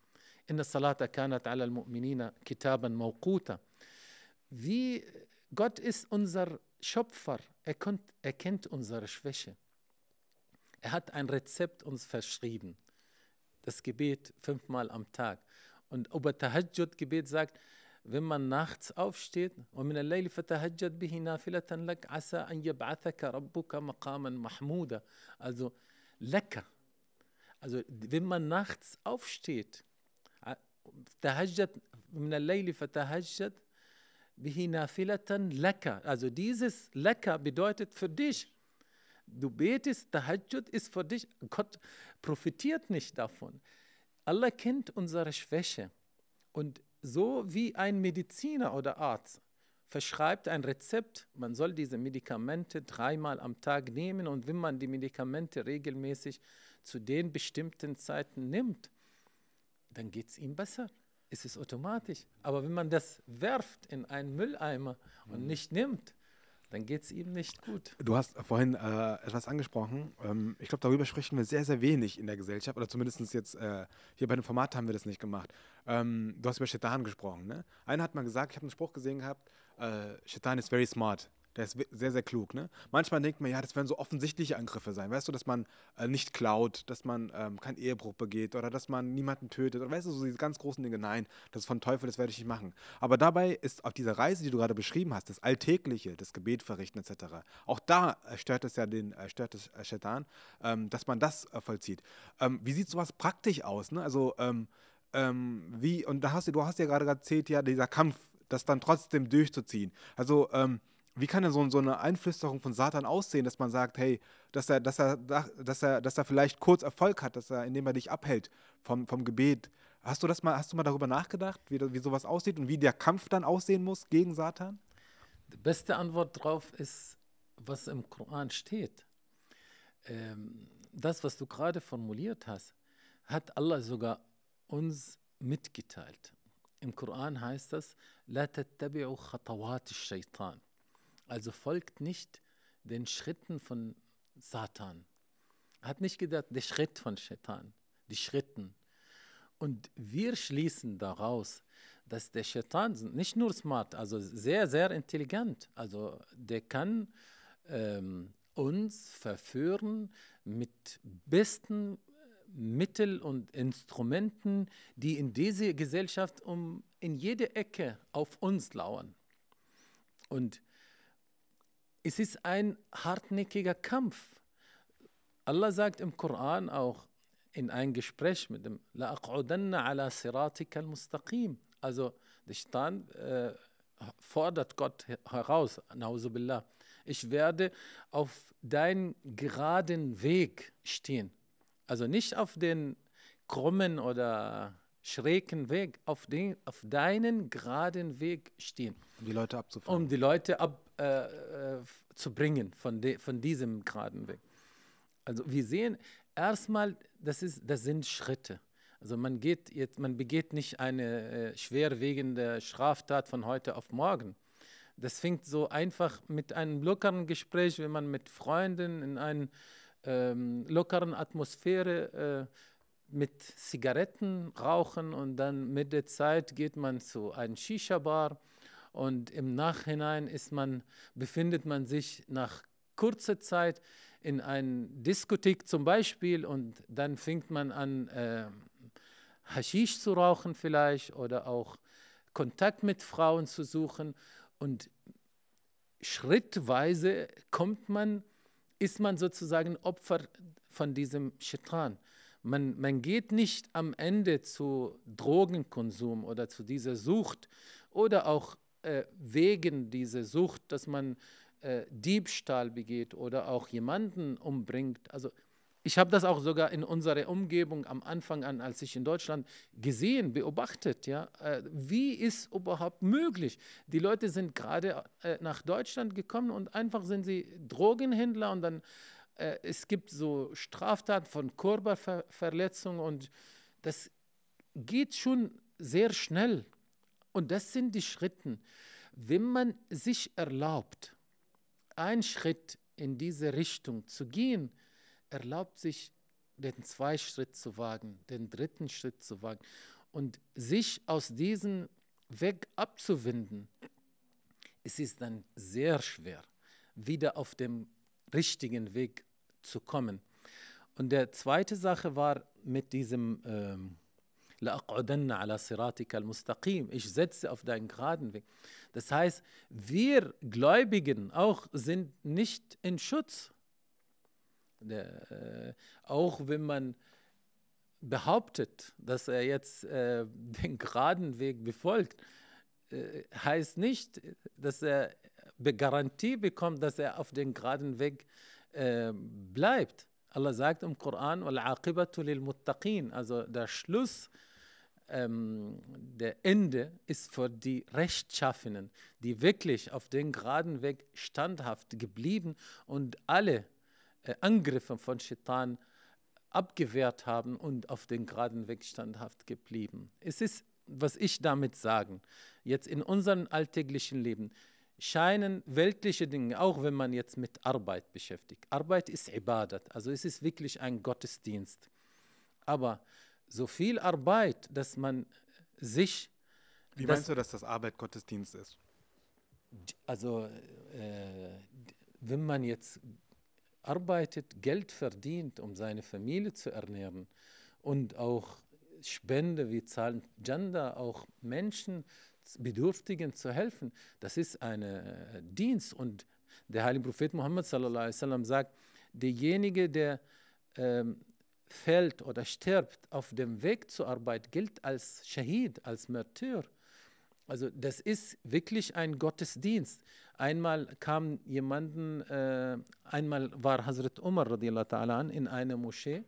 Inna salata kanat ala al-mu'minina kitaban mawquta. Wie Gott ist unser Schöpfer. Er, konnt, er kennt unsere Schwäche. Er hat ein Rezept uns verschrieben. Das Gebet fünfmal am Tag. Und Ober Tahajjud-Gebet sagt, wenn man nachts aufsteht, وَمِنَ اللَّيْلِ فَتَهَجَّدْ بِهِ نَافِلَةً لَكَ عَسَى أَنْ يَبْعَثَكَ رَبُّكَ مَقَامًا مَحْمُودًا Also lecker. Also wenn man nachts aufsteht, تهجد من الليل فتهجد به Nafilatan لك. Also dieses Lecker bedeutet für dich. Du betest, Tahajjud ist für dich. Gott profitiert nicht davon. Allah kennt unsere Schwäche. Und so wie ein Mediziner oder Arzt verschreibt ein Rezept, man soll diese Medikamente dreimal am Tag nehmen und wenn man die Medikamente regelmäßig zu den bestimmten Zeiten nimmt, dann geht es ihm besser. Es ist automatisch. Aber wenn man das werft in einen Mülleimer und mhm. nicht nimmt, dann geht es ihm nicht gut.
Du hast vorhin äh, etwas angesprochen. Ähm, ich glaube, darüber sprechen wir sehr, sehr wenig in der Gesellschaft. Oder zumindest jetzt äh, hier bei dem Format haben wir das nicht gemacht. Ähm, du hast über Shetan gesprochen. Ne? Einer hat mal gesagt, ich habe einen Spruch gesehen gehabt, äh, Shetan is very smart. Der ist sehr, sehr klug. Ne? Manchmal denkt man, ja, das werden so offensichtliche Angriffe sein. Weißt du, dass man äh, nicht klaut, dass man ähm, keinen Ehebruch begeht oder dass man niemanden tötet. Oder weißt du, so diese ganz großen Dinge. Nein, das ist von Teufel, das werde ich nicht machen. Aber dabei ist auf dieser Reise, die du gerade beschrieben hast, das Alltägliche, das Gebet verrichten etc., auch da stört es ja den äh, stört es, äh, Shaitan, ähm, dass man das äh, vollzieht. Ähm, wie sieht sowas praktisch aus? Ne? Also, ähm, ähm, wie, und da hast du, du hast ja gerade erzählt, ja, dieser Kampf das dann trotzdem durchzuziehen. Also ähm, wie kann denn so, so eine Einflüsterung von Satan aussehen, dass man sagt, hey, dass er, dass er, dass er, dass er vielleicht kurz Erfolg hat, dass er, indem er dich abhält vom, vom Gebet. Hast du das mal, hast du mal darüber nachgedacht, wie, wie sowas aussieht und wie der Kampf dann aussehen muss gegen Satan?
Die beste Antwort darauf ist, was im Koran steht. Ähm, das, was du gerade formuliert hast, hat Allah sogar uns mitgeteilt. Im Koran heißt das, La tattabi'u khatawat shaitan. Also folgt nicht den Schritten von Satan. Er hat nicht gedacht, der Schritt von Satan, die Schritten. Und wir schließen daraus, dass der Satan nicht nur smart, also sehr, sehr intelligent, also der kann ähm, uns verführen mit besten äh, Mittel und Instrumenten, die in diese Gesellschaft um in jede Ecke auf uns lauern. Und es ist ein hartnäckiger Kampf. Allah sagt im Koran auch in einem Gespräch mit dem La'aq'udanna ala siratika al-mustaqim. Also der Stand äh, fordert Gott heraus, Nausubillah. Ich werde auf deinen geraden Weg stehen. Also nicht auf den krummen oder schrägen Weg, auf, den, auf deinen geraden Weg stehen. Um die Leute abzufangen. Um die Leute ab, äh, äh zu bringen von, de, von diesem geraden Weg. Also wir sehen erstmal, das, ist, das sind Schritte. Also man, geht jetzt, man begeht nicht eine äh, schwerwiegende Straftat von heute auf morgen. Das fängt so einfach mit einem lockeren Gespräch, wenn man mit Freunden in einer ähm, lockeren Atmosphäre äh, mit Zigaretten rauchen und dann mit der Zeit geht man zu einem Shisha-Bar und im Nachhinein ist man, befindet man sich nach kurzer Zeit in einer Diskothek zum Beispiel und dann fängt man an, äh, Haschisch zu rauchen vielleicht oder auch Kontakt mit Frauen zu suchen. Und schrittweise kommt man, ist man sozusagen Opfer von diesem Scheitran. Man, man geht nicht am Ende zu Drogenkonsum oder zu dieser Sucht oder auch äh, wegen dieser Sucht, dass man äh, Diebstahl begeht oder auch jemanden umbringt. Also ich habe das auch sogar in unserer Umgebung am Anfang an, als ich in Deutschland gesehen, beobachtet. Ja, äh, wie ist überhaupt möglich? Die Leute sind gerade äh, nach Deutschland gekommen und einfach sind sie Drogenhändler und dann äh, es gibt so Straftaten von Körperverletzung und das geht schon sehr schnell. Und das sind die Schritten. Wenn man sich erlaubt, einen Schritt in diese Richtung zu gehen, erlaubt sich den zweiten Schritt zu wagen, den dritten Schritt zu wagen und sich aus diesem Weg abzuwinden. Es ist dann sehr schwer, wieder auf dem richtigen Weg zu kommen. Und der zweite Sache war mit diesem ähm, la'aq'udanna ala siratikal mustaqim. Ich setze auf deinen geraden Weg. Das heißt, wir Gläubigen auch sind nicht in Schutz. Der, äh, auch wenn man behauptet, dass er jetzt äh, den geraden Weg befolgt, äh, heißt nicht, dass er Be Garantie bekommt, dass er auf den geraden Weg äh, bleibt. Allah sagt im Koran, also der Schluss ähm, der Ende ist für die Rechtschaffenen, die wirklich auf den geraden Weg standhaft geblieben und alle äh, Angriffe von Shaitan abgewehrt haben und auf den geraden Weg standhaft geblieben. Es ist, was ich damit sagen, jetzt in unserem alltäglichen Leben scheinen weltliche Dinge, auch wenn man jetzt mit Arbeit beschäftigt. Arbeit ist Ibadat, also es ist wirklich ein Gottesdienst. Aber so viel Arbeit, dass man sich. Wie meinst du, dass das Arbeit Gottesdienst ist? Also, äh, wenn man jetzt arbeitet, Geld verdient, um seine Familie zu ernähren und auch Spende, wie zahlen Gender, auch Menschen, Bedürftigen zu helfen, das ist ein äh, Dienst. Und der heilige Prophet Muhammad sallallahu alaihi wasallam sagt, derjenige, der ähm, fällt oder stirbt auf dem Weg zur Arbeit, gilt als Schahid, als Märtyr. Also das ist wirklich ein Gottesdienst. Einmal kam jemanden, äh, einmal war Hazrat Umar in einer Moschee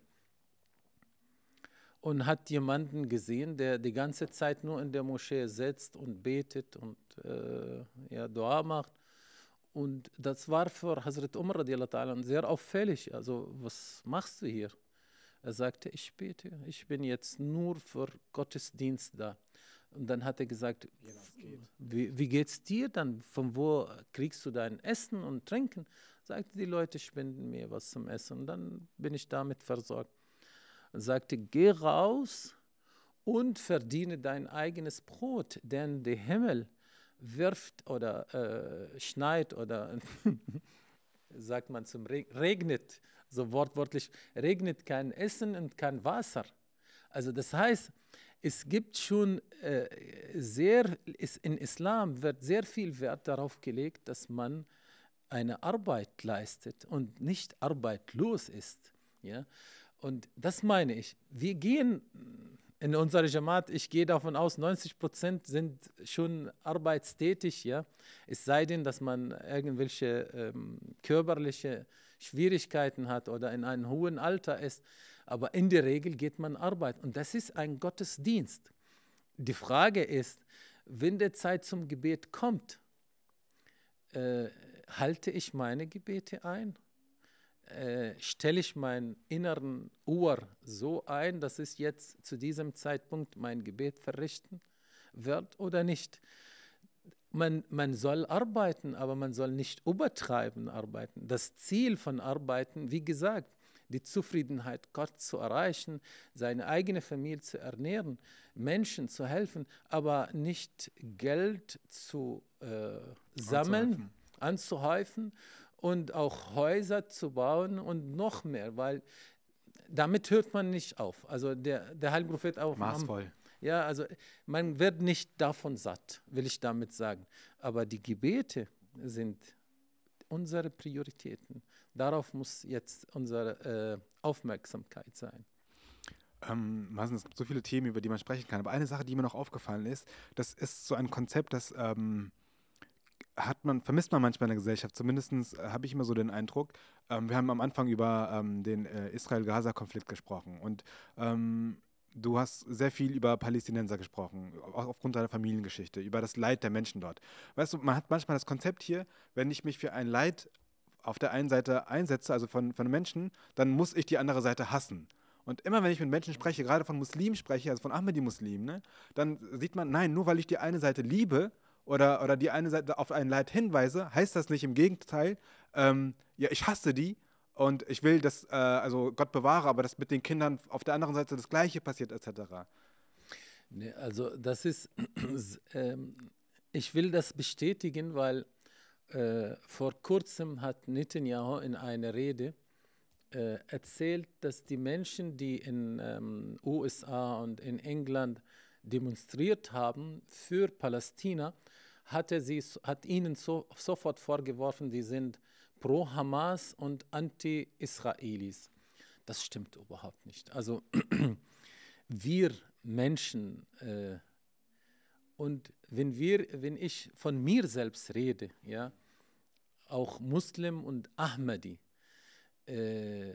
und hat jemanden gesehen, der die ganze Zeit nur in der Moschee sitzt und betet und äh, ja, Dua macht. Und das war für Hazrat Umar sehr auffällig. Also was machst du hier? Er sagte, ich bete, ich bin jetzt nur für Gottesdienst da. Und dann hat er gesagt, wie, geht. wie, wie geht's dir dann? Von wo kriegst du dein Essen und Trinken? Sagte die Leute spenden mir was zum Essen. Und dann bin ich damit versorgt. Er sagte, geh raus und verdiene dein eigenes Brot, denn der Himmel wirft oder äh, schneit oder sagt man zum Reg regnet so wortwörtlich, regnet kein Essen und kein Wasser. Also das heißt, es gibt schon äh, sehr, es, in Islam wird sehr viel Wert darauf gelegt, dass man eine Arbeit leistet und nicht arbeitlos ist. Ja? Und das meine ich. Wir gehen in unsere Jamaat, ich gehe davon aus, 90 Prozent sind schon arbeitstätig. Ja? Es sei denn, dass man irgendwelche ähm, körperliche Schwierigkeiten hat oder in einem hohen Alter ist. Aber in der Regel geht man Arbeit und das ist ein Gottesdienst. Die Frage ist, wenn der Zeit zum Gebet kommt, äh, halte ich meine Gebete ein? Äh, stelle ich meinen inneren Uhr so ein, dass es jetzt zu diesem Zeitpunkt mein Gebet verrichten wird oder nicht? man, man soll arbeiten, aber man soll nicht übertreiben arbeiten. Das Ziel von Arbeiten, wie gesagt, die Zufriedenheit, Gott zu erreichen, seine eigene Familie zu ernähren, Menschen zu helfen, aber nicht Geld zu äh, sammeln, anzuhäufen. anzuhäufen und auch Häuser zu bauen und noch mehr, weil damit hört man nicht auf. Also der, der Heilige Prophet auch. Maßvoll. Ja, also man wird nicht davon satt, will ich damit sagen. Aber die Gebete sind unsere Prioritäten. Darauf muss jetzt unsere äh, Aufmerksamkeit sein.
Ähm, es gibt so viele Themen, über die man sprechen kann. Aber eine Sache, die mir noch aufgefallen ist, das ist so ein Konzept, das ähm, hat man, vermisst man manchmal in der Gesellschaft. Zumindest äh, habe ich immer so den Eindruck. Ähm, wir haben am Anfang über ähm, den äh, Israel-Gaza-Konflikt gesprochen. Und ähm, Du hast sehr viel über Palästinenser gesprochen, auch aufgrund deiner Familiengeschichte, über das Leid der Menschen dort. Weißt du, man hat manchmal das Konzept hier, wenn ich mich für ein Leid auf der einen Seite einsetze, also von, von Menschen, dann muss ich die andere Seite hassen. Und immer wenn ich mit Menschen spreche, gerade von Muslimen spreche, also von Ahmadi-Muslimen, ne, dann sieht man, nein, nur weil ich die eine Seite liebe oder, oder die eine Seite auf ein Leid hinweise, heißt das nicht im Gegenteil, ähm, ja, ich hasse die und ich will, dass, äh, also Gott bewahre, aber
dass mit den Kindern auf der anderen Seite das Gleiche passiert, etc. Nee, also das ist, äh, ich will das bestätigen, weil äh, vor kurzem hat Netanyahu in einer Rede äh, erzählt, dass die Menschen, die in ähm, USA und in England demonstriert haben für Palästina, hatte sie, hat ihnen so, sofort vorgeworfen, die sind Pro-Hamas und Anti-Israelis. Das stimmt überhaupt nicht. Also wir Menschen äh, und wenn wir, wenn ich von mir selbst rede, ja, auch Muslim und Ahmadi, äh,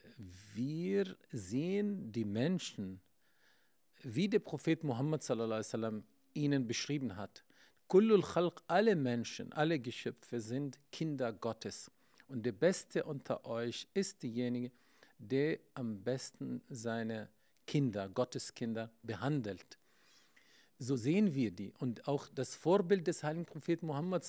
wir sehen die Menschen, wie der Prophet Muhammad sallam, ihnen beschrieben hat. Kullul Khalq, alle Menschen, alle Geschöpfe sind Kinder Gottes. Und der Beste unter euch ist derjenige, der am besten seine Kinder, Gotteskinder behandelt. So sehen wir die. Und auch das Vorbild des heiligen Propheten Mohammed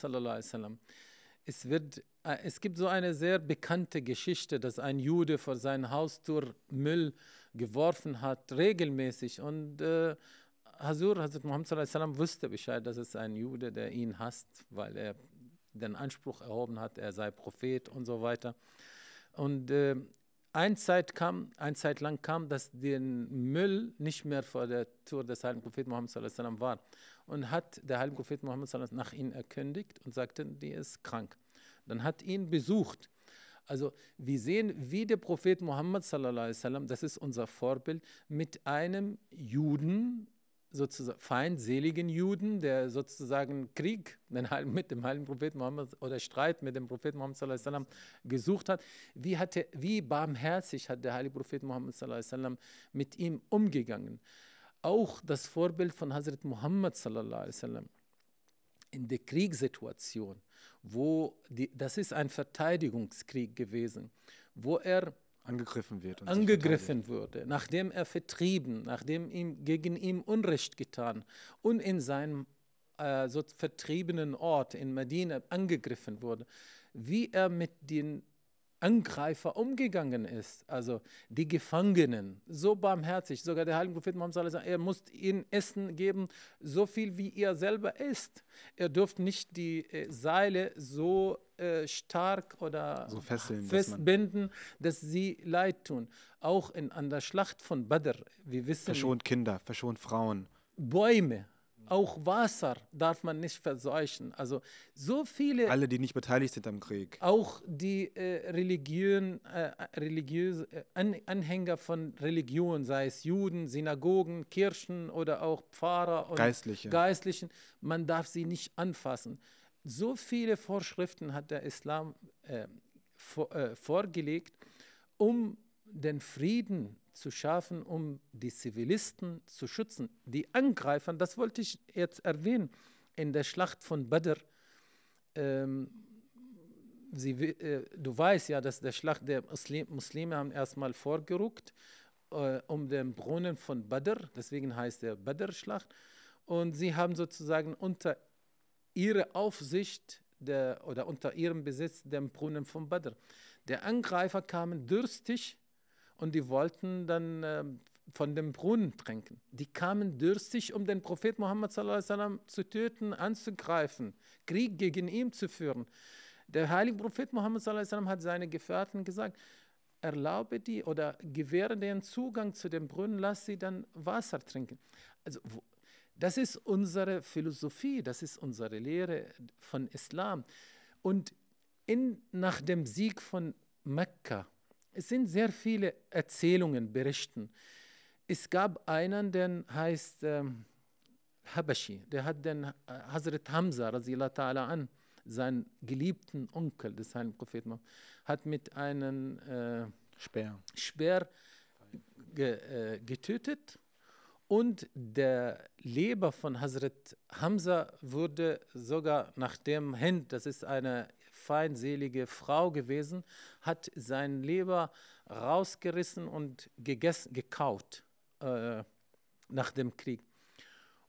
es, wird, äh, es gibt so eine sehr bekannte Geschichte, dass ein Jude vor seinem Haustür Müll geworfen hat, regelmäßig. Und äh, Hazur, Hazrat Muhammad wusste Bescheid, dass es ein Jude, der ihn hasst, weil er den Anspruch erhoben hat, er sei Prophet und so weiter. Und äh, ein Zeit kam, ein Zeit lang kam, dass der Müll nicht mehr vor der Tür des heiligen Propheten Mohammed war und hat der heilige Prophet Mohammed nach ihm erkündigt und sagte, die ist krank. Dann hat ihn besucht. Also wir sehen, wie der Prophet Mohammed das ist unser Vorbild, mit einem Juden sozusagen feindseligen Juden, der sozusagen Krieg mit dem heiligen Propheten Mohammed oder Streit mit dem Propheten Mohammed gesucht hat. Wie, hat er, wie barmherzig hat der heilige Prophet Mohammed mit ihm umgegangen? Auch das Vorbild von Hazrat Mohammed in der Kriegssituation, wo die, das ist ein Verteidigungskrieg gewesen, wo er angegriffen wird. angegriffen wurde, nachdem er vertrieben, nachdem ihm, gegen ihn Unrecht getan und in seinem äh, so vertriebenen Ort in Medina angegriffen wurde, wie er mit den Angreifer umgegangen ist, also die Gefangenen, so barmherzig. Sogar der heilige Prophet Muhammad sagt, er muss ihnen Essen geben, so viel wie ihr selber isst. Er dürft nicht die äh, Seile so äh, stark oder so fesseln, festbinden, dass, dass, sie leid tun. Auch in, an der Schlacht von Badr, wir wissen. Verschont Kinder, verschont Frauen. Bäume, auch Wasser darf man nicht verseuchen. Also so viele. Alle, die nicht beteiligt sind am Krieg. Auch die äh, Religion, äh, religiöse äh, Anhänger von Religion, sei es Juden, Synagogen, Kirchen oder auch Pfarrer und Geistliche. Geistlichen, man darf sie nicht anfassen. So viele Vorschriften hat der Islam äh, vor, äh, vorgelegt, um den Frieden zu schaffen, um die Zivilisten zu schützen. Die Angreifer, das wollte ich jetzt erwähnen, in der Schlacht von Badr, ähm, sie, äh, du weißt ja, dass der Schlacht der Muslim, Muslime haben erstmal vorgerückt äh, um den Brunnen von Badr, deswegen heißt der Badr-Schlacht, und sie haben sozusagen unter ihrer Aufsicht der, oder unter ihrem Besitz den Brunnen von Badr. Der Angreifer kamen dürstig und die wollten dann äh, von dem Brunnen trinken. Die kamen dürstig, um den Prophet Muhammad sallam, zu töten, anzugreifen, Krieg gegen ihn zu führen. Der heilige Prophet Muhammad sallam, hat seinen Gefährten gesagt, erlaube die oder gewähre den Zugang zu dem Brunnen, lass sie dann Wasser trinken. Also das ist unsere Philosophie, das ist unsere Lehre von Islam. Und in, nach dem Sieg von Mekka es sind sehr viele Erzählungen, Berichten. Es gab einen, der heißt ähm, Habashi, der hat den äh, Hazrat Hamza, ta'ala an, seinen geliebten Onkel des heiligen Propheten, hat mit einem äh, Speer, Speer ge, äh, getötet und der Leber von Hazrat Hamza wurde sogar nach dem Händ, das ist eine feindselige Frau gewesen, hat sein Leber rausgerissen und gegessen, gekaut äh, nach dem Krieg.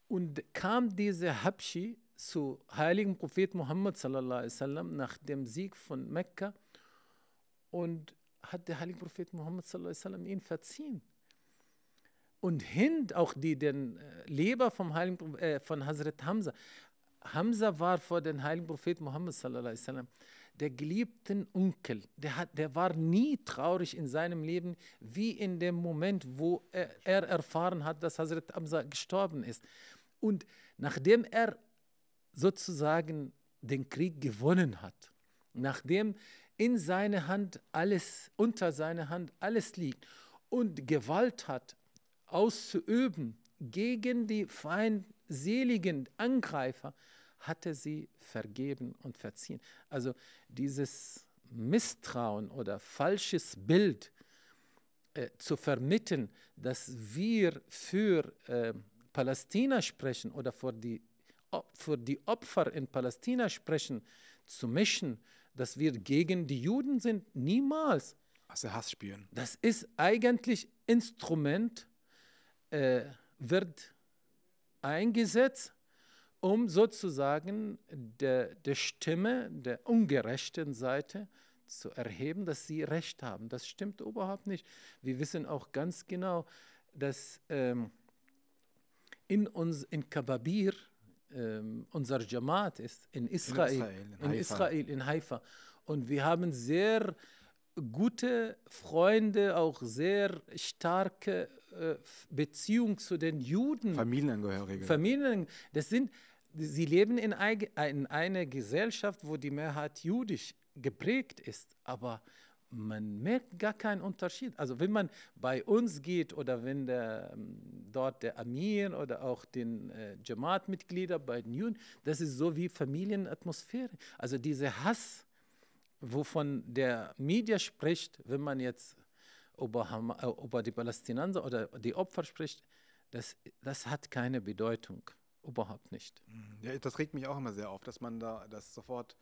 Und kam diese Habschi zu heiligen Prophet Muhammad sallam, nach dem Sieg von Mekka und hat der heilige Prophet Muhammad sallam, ihn verziehen. Und Hind, auch die den äh, Leber vom heiligen, äh, von Hazrat Hamza, Hamza war vor den heiligen Propheten Mohammed der geliebten Onkel. Der, hat, der war nie traurig in seinem Leben, wie in dem Moment, wo er, er erfahren hat, dass Hazrat Hamza gestorben ist. Und nachdem er sozusagen den Krieg gewonnen hat, nachdem in seine Hand alles, unter seiner Hand alles liegt und Gewalt hat, auszuüben gegen die feindseligen Angreifer, hatte sie vergeben und verziehen. Also dieses Misstrauen oder falsches Bild äh, zu vermitteln, dass wir für äh, Palästina sprechen oder für die, für die Opfer in Palästina sprechen, zu mischen, dass wir gegen die Juden sind, niemals. Also Hass spüren. Das ist eigentlich Instrument, äh, wird eingesetzt, um sozusagen der, der Stimme der ungerechten Seite zu erheben, dass sie Recht haben. Das stimmt überhaupt nicht. Wir wissen auch ganz genau, dass ähm, in uns, in Kababir, ähm, unser Jamaat ist, in Israel, in, Israel in, in Israel, in, Haifa. Und wir haben sehr gute Freunde, auch sehr starke äh, Beziehung zu den Juden. Familienangehörige. Familien, das sind sie leben in, äh, in einer Gesellschaft, wo die Mehrheit jüdisch geprägt ist, aber man merkt gar keinen Unterschied. Also wenn man bei uns geht oder wenn der, ähm, dort der Amir oder auch den äh, Jamaat-Mitglieder bei den Juden, das ist so wie Familienatmosphäre. Also dieser Hass, wovon der Media spricht, wenn man jetzt über, Ham äh, über die Palästinenser oder die Opfer spricht, das, das hat keine Bedeutung überhaupt nicht.
Ja, das regt mich auch immer sehr auf, dass man da das sofort,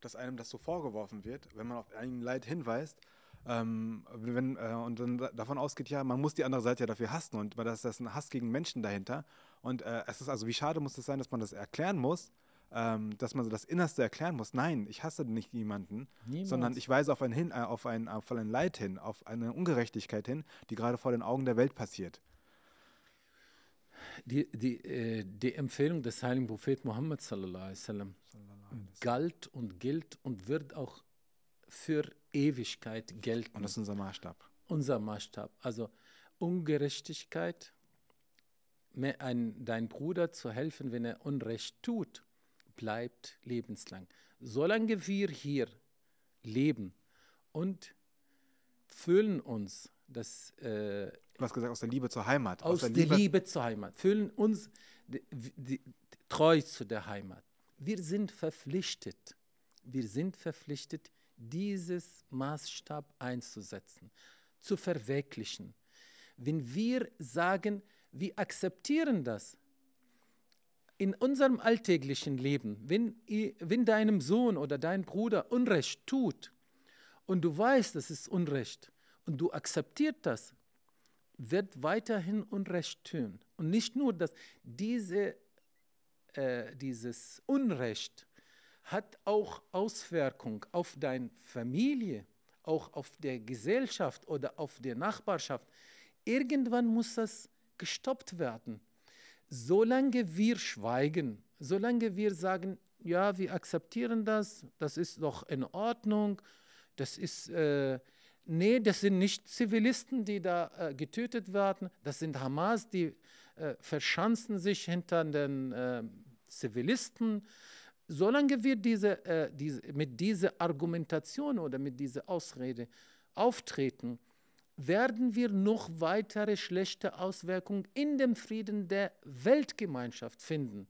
dass einem das so vorgeworfen wird, wenn man auf ein Leid hinweist. Ähm, wenn, äh, und dann davon ausgeht, ja, man muss die andere Seite ja dafür hassen und das ist ein Hass gegen Menschen dahinter. Und äh, es ist also, wie schade muss es das sein, dass man das erklären muss, ähm, dass man so das Innerste erklären muss. Nein, ich hasse nicht jemanden, Niemals. sondern ich weise auf ein, hin, äh, auf, ein, auf ein Leid hin, auf eine Ungerechtigkeit hin, die gerade vor den Augen
der Welt passiert. Die, die, äh, die Empfehlung des heiligen Propheten Mohammed sallallahu alaihi wasallam galt und gilt und wird auch für Ewigkeit gelten. Und das ist unser Maßstab. Unser Maßstab. Also Ungerechtigkeit, ein, dein Bruder zu helfen, wenn er Unrecht tut, bleibt lebenslang. Solange wir hier leben und fühlen uns dass äh, Du hast gesagt, aus der Liebe zur Heimat. Aus, aus der, Liebe, Liebe, zur Heimat. Fühlen uns die, die, treu zu der Heimat. Wir sind verpflichtet, wir sind verpflichtet, dieses Maßstab einzusetzen, zu verwirklichen. Wenn wir sagen, wir akzeptieren das, in unserem alltäglichen Leben, wenn, wenn deinem Sohn oder dein Bruder Unrecht tut und du weißt, es ist Unrecht und du akzeptierst das, wird weiterhin Unrecht tun. Und nicht nur das, diese, äh, dieses Unrecht hat auch Auswirkung auf deine Familie, auch auf der Gesellschaft oder auf der Nachbarschaft. Irgendwann muss das gestoppt werden. Solange wir schweigen, solange wir sagen, ja, wir akzeptieren das, das ist doch in Ordnung, das ist äh, nee, das sind nicht Zivilisten, die da äh, getötet werden, das sind Hamas, die äh, verschanzen sich hinter den äh, Zivilisten. Solange wir diese, äh, diese, mit dieser Argumentation oder mit dieser Ausrede auftreten, werden wir noch weitere schlechte Auswirkungen in dem Frieden der Weltgemeinschaft finden.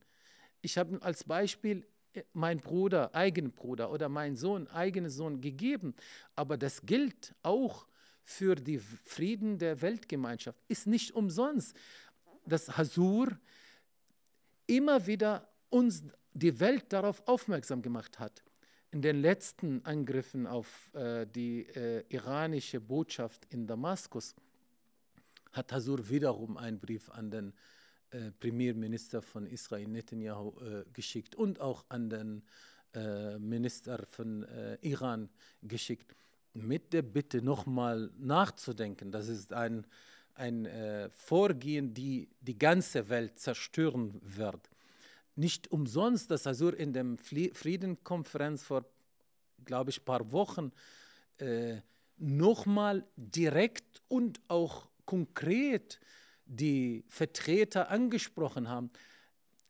Ich habe als Beispiel mein Bruder, eigenen Bruder oder mein Sohn, eigenen Sohn gegeben. Aber das gilt auch für die Frieden der Weltgemeinschaft. Ist nicht umsonst, dass Hasur immer wieder uns die Welt darauf aufmerksam gemacht hat. In den letzten Angriffen auf äh, die äh, iranische Botschaft in Damaskus hat Hasur wiederum einen Brief an den äh, äh, Premierminister von Israel Netanyahu äh, geschickt und auch an den äh, Minister von äh, Iran geschickt, mit der Bitte nochmal nachzudenken. Das ist ein, ein Vorgehen, die die ganze Welt zerstören wird. Nicht umsonst, dass Azur in der Friedenkonferenz vor, glaube ich, ein paar Wochen nochmal direkt und auch konkret äh, die Vertreter angesprochen haben,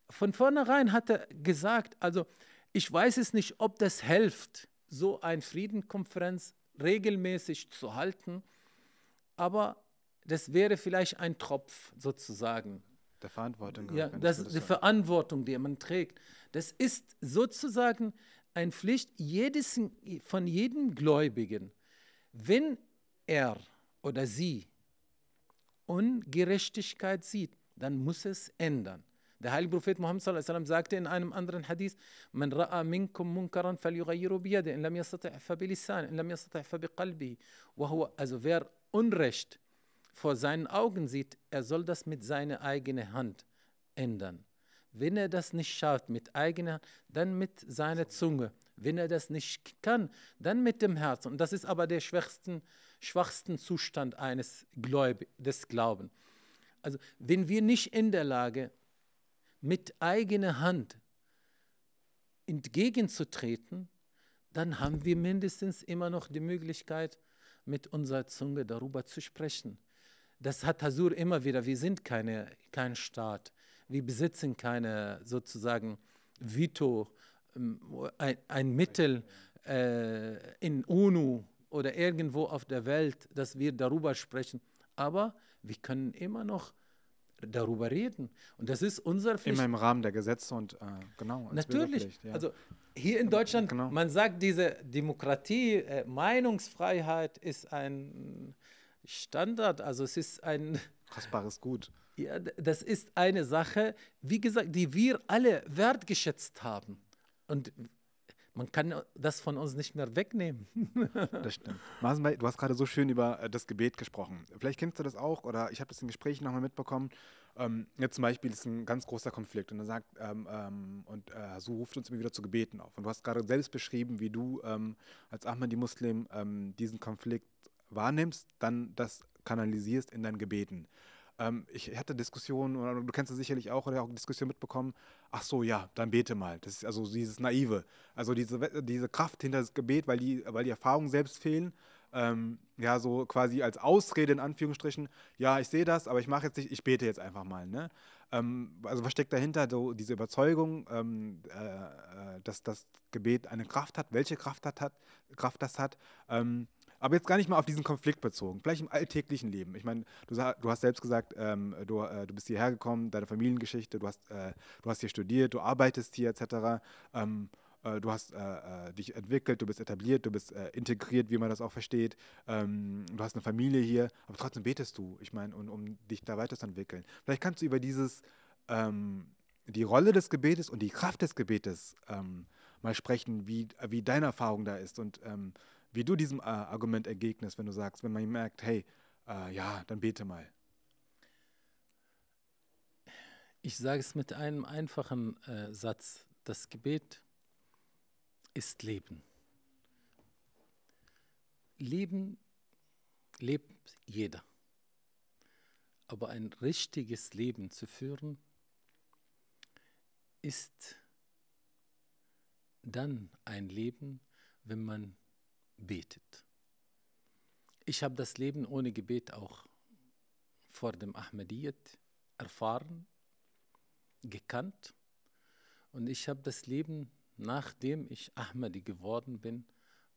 von vornherein hat er gesagt, also ich weiß es nicht, ob das hilft, so eine Friedenkonferenz regelmäßig zu halten, aber das wäre vielleicht ein Tropf sozusagen. Der Verantwortung. Ja, das, das die sagen. Verantwortung, die man trägt. Das ist sozusagen eine Pflicht jedes, von jedem Gläubigen, wenn er oder sie Ungerechtigkeit sieht, dann muss es ändern. Der heilige Prophet Muhammad sallam, sagte in einem anderen Hadith, man ra'a minkum munkaran falyughayyiru biyadi, in lam yastati' fa bilisan, in lam yastati' fa biqalbi. Also wer Unrecht vor seinen Augen sieht, er soll das mit seiner eigenen Hand ändern. Wenn er das nicht schafft mit eigener, Hand, dann mit seiner Zunge. Wenn er das nicht kann, dann mit dem Herzen. Und das ist aber der schwächsten schwachsten Zustand eines Gläub des Glauben. Also wenn wir nicht in der Lage, mit eigener Hand entgegenzutreten, dann haben wir mindestens immer noch die Möglichkeit, mit unserer Zunge darüber zu sprechen. Das hat Hasur immer wieder. Wir sind keine, kein Staat. Wir besitzen keine sozusagen Veto, ähm, ein, ein Mittel äh, in UNO oder irgendwo auf der Welt, dass wir darüber sprechen. Aber wir können immer noch darüber reden. Und das ist unser Pflicht. Immer im Rahmen der Gesetze und äh, genau. Als Natürlich. Ja. Also hier in genau, Deutschland, genau. man sagt, diese Demokratie, äh, Meinungsfreiheit ist ein Standard, also es ist ein... Kostbares Gut. Ja, das ist eine Sache, wie gesagt, die wir alle wertgeschätzt haben. Und man kann das von uns nicht mehr wegnehmen.
das stimmt. du hast gerade so schön über äh, das Gebet gesprochen. Vielleicht kennst du das auch oder ich habe das in Gesprächen nochmal mitbekommen. Ähm, jetzt zum Beispiel ist ein ganz großer Konflikt und er sagt, ähm, ähm, und äh, so ruft uns immer wieder zu Gebeten auf. Und du hast gerade selbst beschrieben, wie du ähm, als Ahmadi-Muslim ähm, diesen Konflikt wahrnimmst, dann das kanalisierst in deinen Gebeten. Ähm, ich hatte Diskussionen, oder du kennst es sicherlich auch, oder auch Diskussionen mitbekommen, ach so, ja, dann bete mal. Das ist also dieses Naive, also diese, diese Kraft hinter das Gebet, weil die, weil die Erfahrungen selbst fehlen. Ähm, ja, so quasi als Ausrede in Anführungsstrichen, ja, ich sehe das, aber ich mache jetzt nicht, ich bete jetzt einfach mal. Ne? Ähm, also was steckt dahinter, so diese Überzeugung, ähm, äh, äh dass das Gebet eine Kraft hat, welche Kraft, hat, hat, Kraft das hat, ähm, aber jetzt gar nicht mal auf diesen Konflikt bezogen, vielleicht im alltäglichen Leben. Ich meine, du, du hast selbst gesagt, ähm, du, äh, du bist hierher gekommen, deine Familiengeschichte, du hast, äh, du hast hier studiert, du arbeitest hier etc. Ähm, äh, du hast äh, äh, dich entwickelt, du bist etabliert, du bist integriert, wie man das auch versteht. Ähm, du hast eine Familie hier, aber trotzdem betest du, ich meine, um, um dich da weiterzuentwickeln. Vielleicht kannst du über dieses, ähm, die Rolle des Gebetes und die Kraft des Gebetes ähm, mal sprechen, wie, wie deine Erfahrung da ist und ähm, wie du diesem äh, Argument entgegnest, wenn du sagst, wenn man merkt, hey, äh, ja, dann bete mal.
Ich sage es mit einem einfachen äh, Satz. Das Gebet ist Leben. Leben lebt jeder. Aber ein richtiges Leben zu führen, ist dann ein Leben, wenn man betet. Ich habe das Leben ohne Gebet auch vor dem Ahmadiyyat erfahren, gekannt und ich habe das Leben, nachdem ich Ahmadi geworden bin,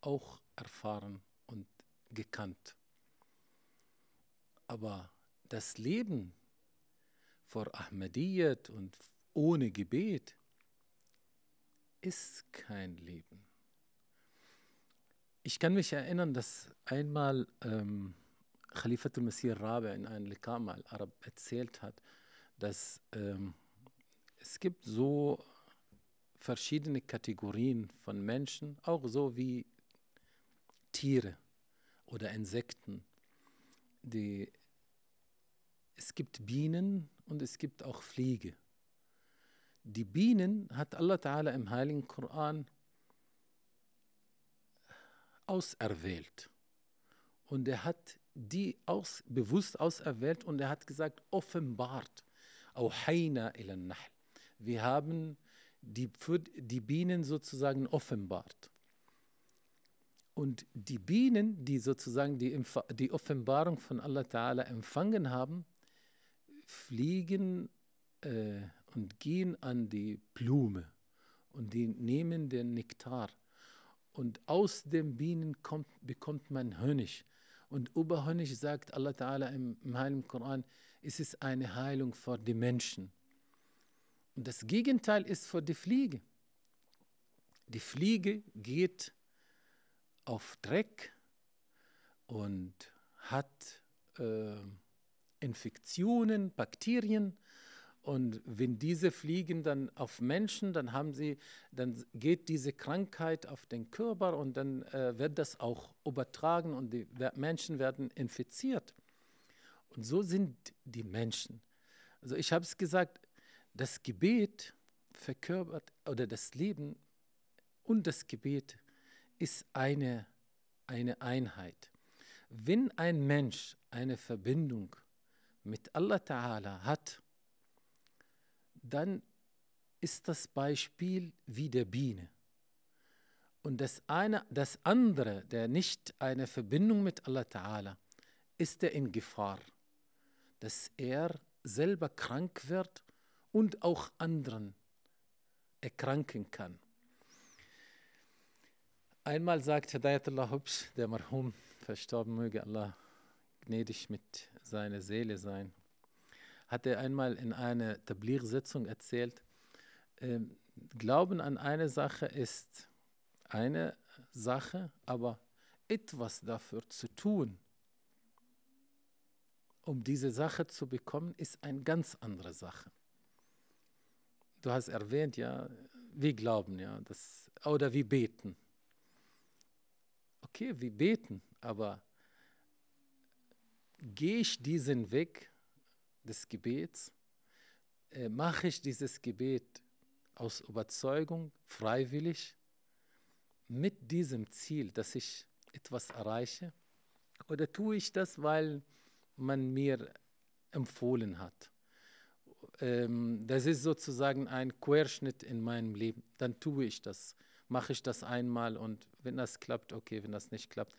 auch erfahren und gekannt. Aber das Leben vor Ahmadiyyat und ohne Gebet ist kein Leben. Ich kann mich erinnern, dass einmal ähm, Khalifatul Masih Rabe in einem Lekar mal Arab erzählt hat, dass ähm, es gibt so verschiedene Kategorien von Menschen, auch so wie Tiere oder Insekten. Die, es gibt Bienen und es gibt auch Fliege. Die Bienen hat Allah Ta'ala im Heiligen Koran auserwählt. Und er hat die aus, bewusst auserwählt und er hat gesagt, offenbart. Wir haben die, die Bienen sozusagen offenbart. Und die Bienen, die sozusagen die, die Offenbarung von Allah Ta'ala empfangen haben, fliegen äh, und gehen an die Blume und die nehmen den Nektar und aus den Bienen kommt, bekommt man Honig. Und über Honig sagt Allah Ta'ala im, im Heiligen Koran, es ist eine Heilung für die Menschen. Und das Gegenteil ist für die Fliege. Die Fliege geht auf Dreck und hat äh, Infektionen, Bakterien und wenn diese fliegen dann auf Menschen, dann haben sie, dann geht diese Krankheit auf den Körper und dann äh, wird das auch übertragen und die Menschen werden infiziert. Und so sind die Menschen. Also ich habe es gesagt, das Gebet verkörpert oder das Leben und das Gebet ist eine, eine Einheit. Wenn ein Mensch eine Verbindung mit Allah Ta'ala hat, dann ist das Beispiel wie der Biene. Und das, eine, das andere, der nicht eine Verbindung mit Allah Ta'ala, ist er in Gefahr, dass er selber krank wird und auch anderen erkranken kann. Einmal sagt Hidayatullah Hubsch, der Marhum, verstorben möge Allah gnädig mit seiner Seele sein, hat er einmal in einer Tablir-Sitzung erzählt, äh, Glauben an eine Sache ist eine Sache, aber etwas dafür zu tun, um diese Sache zu bekommen, ist eine ganz andere Sache. Du hast erwähnt, ja, wir glauben, ja, das, oder wir beten. Okay, wir beten, aber gehe ich diesen Weg, des Gebets, äh, mache ich dieses Gebet aus Überzeugung, freiwillig, mit diesem Ziel, dass ich etwas erreiche? Oder tue ich das, weil man mir empfohlen hat? Ähm, das ist sozusagen ein Querschnitt in meinem Leben. Dann tue ich das. Mache ich das einmal und wenn das klappt, okay, wenn das nicht klappt,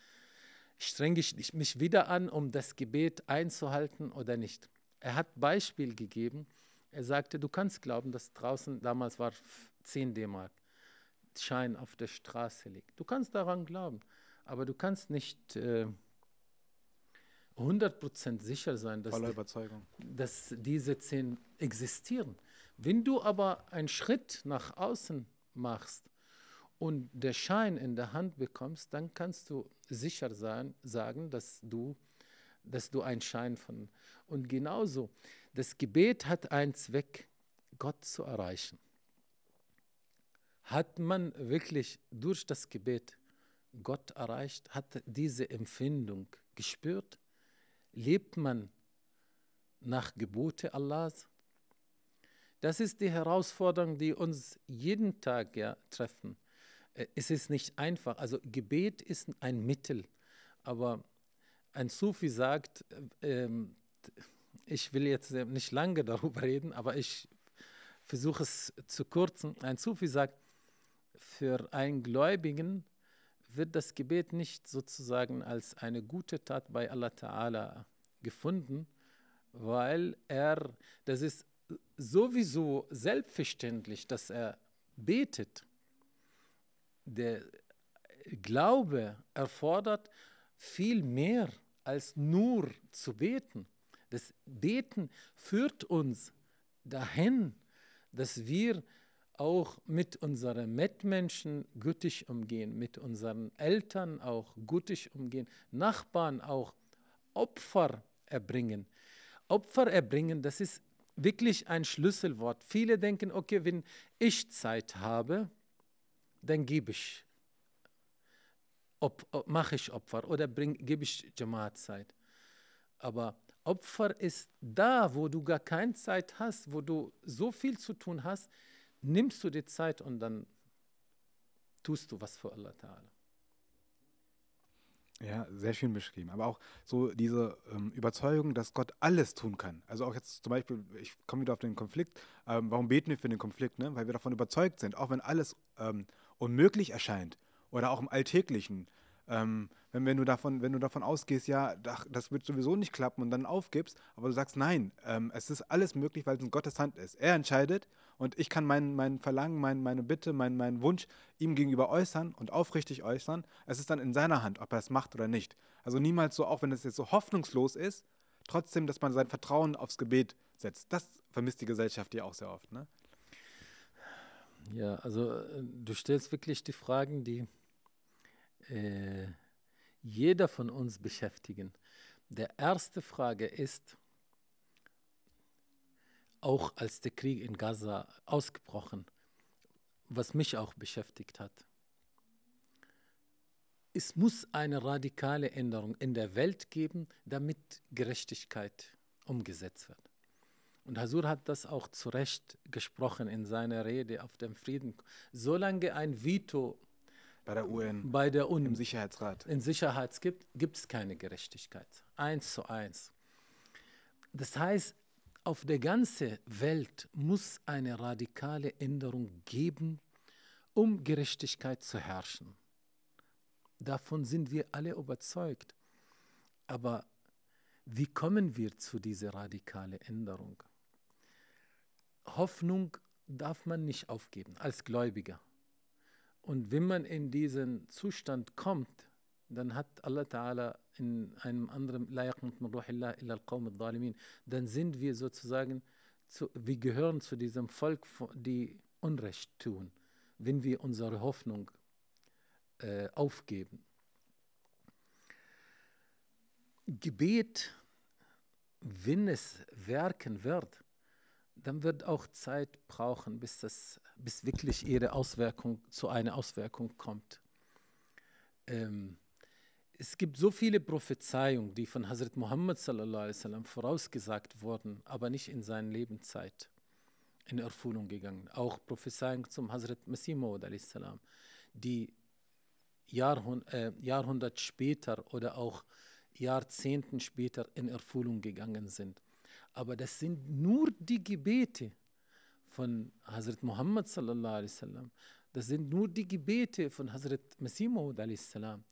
strenge ich mich wieder an, um das Gebet einzuhalten oder nicht er hat Beispiel gegeben. Er sagte, du kannst glauben, dass draußen damals war 10 D-Mark Schein auf der Straße liegt. Du kannst daran glauben, aber du kannst nicht äh, 100% sicher sein, dass, die, dass diese 10 existieren. Wenn du aber einen Schritt nach außen machst und der Schein in der Hand bekommst, dann kannst du sicher sein, sagen, dass du dass du ein Schein von. Und genauso, das Gebet hat einen Zweck, Gott zu erreichen. Hat man wirklich durch das Gebet Gott erreicht? Hat diese Empfindung gespürt? Lebt man nach Gebote Allahs? Das ist die Herausforderung, die uns jeden Tag ja, treffen. Äh, es ist nicht einfach. Also Gebet ist ein Mittel, aber ein Sufi sagt, ähm, ich will jetzt nicht lange darüber reden, aber ich versuche es zu kurzen. Ein Sufi sagt, für einen Gläubigen wird das Gebet nicht sozusagen als eine gute Tat bei Allah Ta'ala gefunden, weil er, das ist sowieso selbstverständlich, dass er betet. Der Glaube erfordert, viel mehr als nur zu beten. Das Beten führt uns dahin, dass wir auch mit unseren Mitmenschen gütig umgehen, mit unseren Eltern auch gütig umgehen, Nachbarn auch Opfer erbringen. Opfer erbringen, das ist wirklich ein Schlüsselwort. Viele denken, okay, wenn ich Zeit habe, dann gebe ich ob, ob mache ich Opfer oder gebe ich Jamaat-Zeit. Aber Opfer ist da, wo du gar keine Zeit hast, wo du so viel zu tun hast, nimmst du die Zeit und dann tust du was für Allah Ta'ala.
Ja, sehr schön beschrieben. Aber auch so diese ähm, Überzeugung, dass Gott alles tun kann. Also auch jetzt zum Beispiel, ich komme wieder auf den Konflikt. Ähm, warum beten wir für den Konflikt? Ne? Weil wir davon überzeugt sind, auch wenn alles ähm, unmöglich erscheint, oder auch im Alltäglichen. Ähm, wenn, wenn, du davon, wenn du davon ausgehst, ja, das wird sowieso nicht klappen und dann aufgibst, aber du sagst, nein, ähm, es ist alles möglich, weil es in Gottes Hand ist. Er entscheidet und ich kann mein, mein Verlangen, mein, meine Bitte, mein, meinen Wunsch ihm gegenüber äußern und aufrichtig äußern. Es ist dann in seiner Hand, ob er es macht oder nicht. Also niemals so, auch wenn es jetzt so hoffnungslos ist, trotzdem, dass man sein Vertrauen aufs Gebet setzt. Das vermisst die Gesellschaft ja auch sehr oft. Ne?
Ja, also äh, du stellst wirklich die Fragen, die äh, jeder von uns beschäftigen. Der erste Frage ist, auch als der Krieg in Gaza ausgebrochen, was mich auch beschäftigt hat. Es muss eine radikale Änderung in der Welt geben, damit Gerechtigkeit umgesetzt wird. Und Hasur hat das auch zu Recht gesprochen in seiner Rede auf dem Frieden. Solange ein Veto bei der UN. Bei der UN. Im Sicherheitsrat. In Sicherheitsrat gibt es keine Gerechtigkeit. Eins zu eins. Das heißt, auf der ganzen Welt muss eine radikale Änderung geben, um Gerechtigkeit zu herrschen. Davon sind wir alle überzeugt. Aber wie kommen wir zu dieser radikalen Änderung? Hoffnung darf man nicht aufgeben als Gläubiger. Und wenn man in diesen Zustand kommt, dann hat Allah Ta'ala in einem anderen dann sind wir sozusagen, zu, wir gehören zu diesem Volk, die Unrecht tun, wenn wir unsere Hoffnung äh, aufgeben. Gebet, wenn es werken wird, dann wird auch Zeit brauchen, bis, das, bis wirklich ihre Auswirkung zu einer Auswirkung kommt. Ähm, es gibt so viele Prophezeiungen, die von Hazrat Muhammad sallam, vorausgesagt wurden, aber nicht in seiner Lebenszeit in Erfüllung gegangen. Auch Prophezeiungen zum Hazrat Masih Maud die Jahrhund, äh, Jahrhundert später oder auch Jahrzehnten später in Erfüllung gegangen sind. Aber das sind nur die Gebete von Hazrat Muhammad sallallahu alaihi wasallam. Das sind nur die Gebete von Hazrat Masih Maud salam,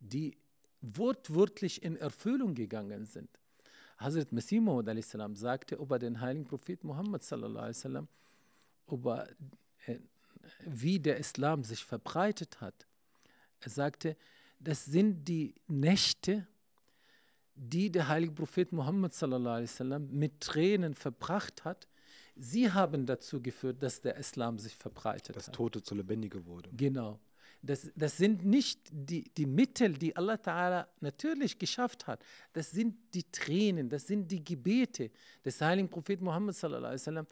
die wortwörtlich in Erfüllung gegangen sind. Hazrat Masih Maud salam sagte über den heiligen Prophet Muhammad sallallahu alaihi wasallam, über äh, wie der Islam sich verbreitet hat. Er sagte, das sind die Nächte, die der heilige Prophet Mohammed sallam, mit Tränen verbracht hat, sie haben dazu geführt, dass der Islam sich verbreitet das hat. Dass Tote zu Lebendige wurde. Genau. Das, das sind nicht die, die Mittel, die Allah Ta'ala natürlich geschafft hat. Das sind die Tränen, das sind die Gebete des heiligen Propheten Mohammed, sallam,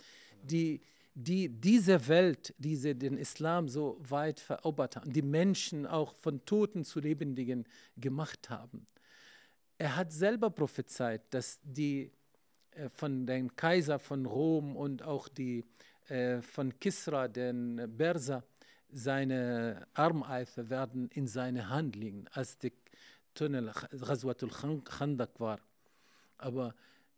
die, die diese Welt, diese den Islam so weit verobert haben, die Menschen auch von Toten zu Lebendigen gemacht haben. Er hat selber prophezeit, dass die äh, von dem Kaiser von Rom und auch die äh, von Kisra, den Berser, seine Armeife werden in seine Hand liegen, als der Tunnel Ghazwatul Khandak war. Aber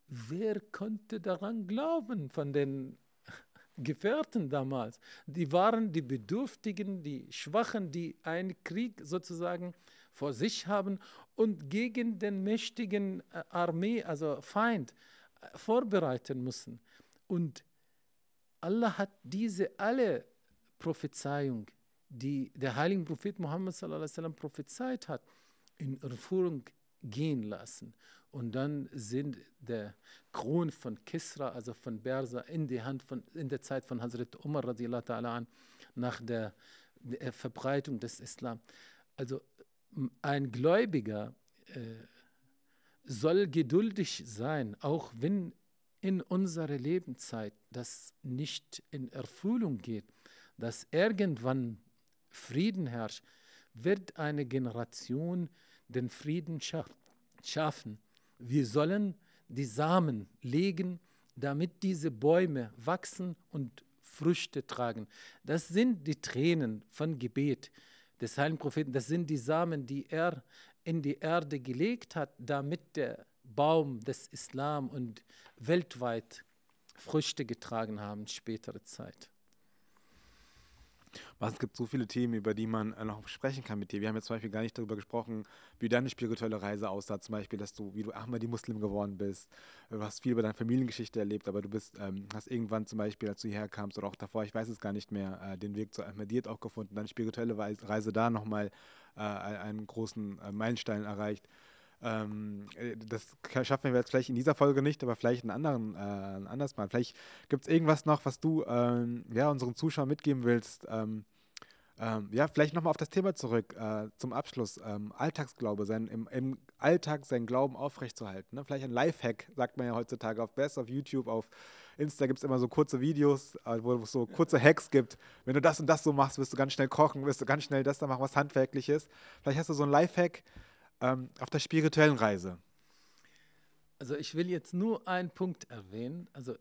wer konnte daran glauben von den Gefährten damals? Die waren die Bedürftigen, die Schwachen, die einen Krieg sozusagen äh, vor sich haben und gegen den mächtigen äh, Armee, also Feind, äh, vorbereiten müssen. Und Allah hat diese alle Prophezeiung, die der heilige Prophet Muhammad sallam, prophezeit hat, in Erfüllung gehen lassen. Und dann sind der Kron von Kisra, also von Bersa, in die Hand von, in der Zeit von Hazrat Umar radiallahu ta'ala an, nach der, der Verbreitung des Islam. Also ein Gläubiger äh, soll geduldig sein, auch wenn in unserer Lebenszeit das nicht in Erfüllung geht, dass irgendwann Frieden herrscht, wird eine Generation den Frieden scha schaffen. Wir sollen die Samen legen, damit diese Bäume wachsen und Früchte tragen. Das sind die Tränen von Gebet des heiligen Propheten, das sind die Samen, die er in die Erde gelegt hat, damit der Baum des Islam und weltweit Früchte getragen haben, spätere Zeit
es gibt so viele Themen, über die man äh, noch sprechen kann mit dir. Wir haben jetzt zum Beispiel gar nicht darüber gesprochen, wie deine spirituelle Reise aussah. Zum Beispiel, dass du, wie du Ahmadi Muslim geworden bist. Du hast viel über deine Familiengeschichte erlebt, aber du bist, ähm, hast irgendwann zum Beispiel, als du hierher kamst oder auch davor, ich weiß es gar nicht mehr, äh, den Weg zu Ahmadiyat auch gefunden. Deine spirituelle Reise da nochmal äh, einen großen äh, Meilenstein erreicht. Ähm, äh, das schaffen wir jetzt vielleicht in dieser Folge nicht, aber vielleicht in anderen, äh, ein anderes Mal. Vielleicht gibt es irgendwas noch, was du ähm, ja, unseren Zuschauern mitgeben willst. Ähm, ähm ja, vielleicht nochmal auf das Thema zurück äh, zum Abschluss. Ähm, Alltagsglaube, sein, im, im, Alltag seinen Glauben aufrechtzuerhalten. Ne? Vielleicht ein Lifehack, sagt man ja heutzutage auf Best, auf YouTube, auf Insta gibt es immer so kurze Videos, äh, wo es so kurze Hacks gibt. Wenn du das und das so machst, wirst du ganz schnell kochen, wirst du ganz schnell das da machen, was handwerklich ist. Vielleicht hast du so ein Lifehack, ähm, auf der spirituellen Reise?
Also ich will jetzt nur einen Punkt erwähnen. Also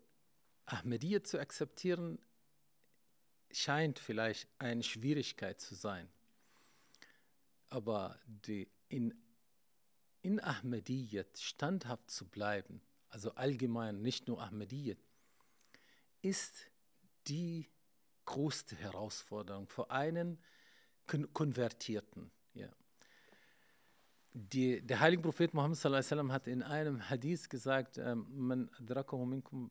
Ahmadiyya zu akzeptieren scheint vielleicht eine Schwierigkeit zu sein. Aber die in, in Ahmadiyya standhaft zu bleiben, also allgemein nicht nur Ahmadiyya, ist die größte Herausforderung für einen Konvertierten. Ja die, der heilige Prophet Muhammad sallam, hat in einem Hadith gesagt, ähm, man adrakahu minkum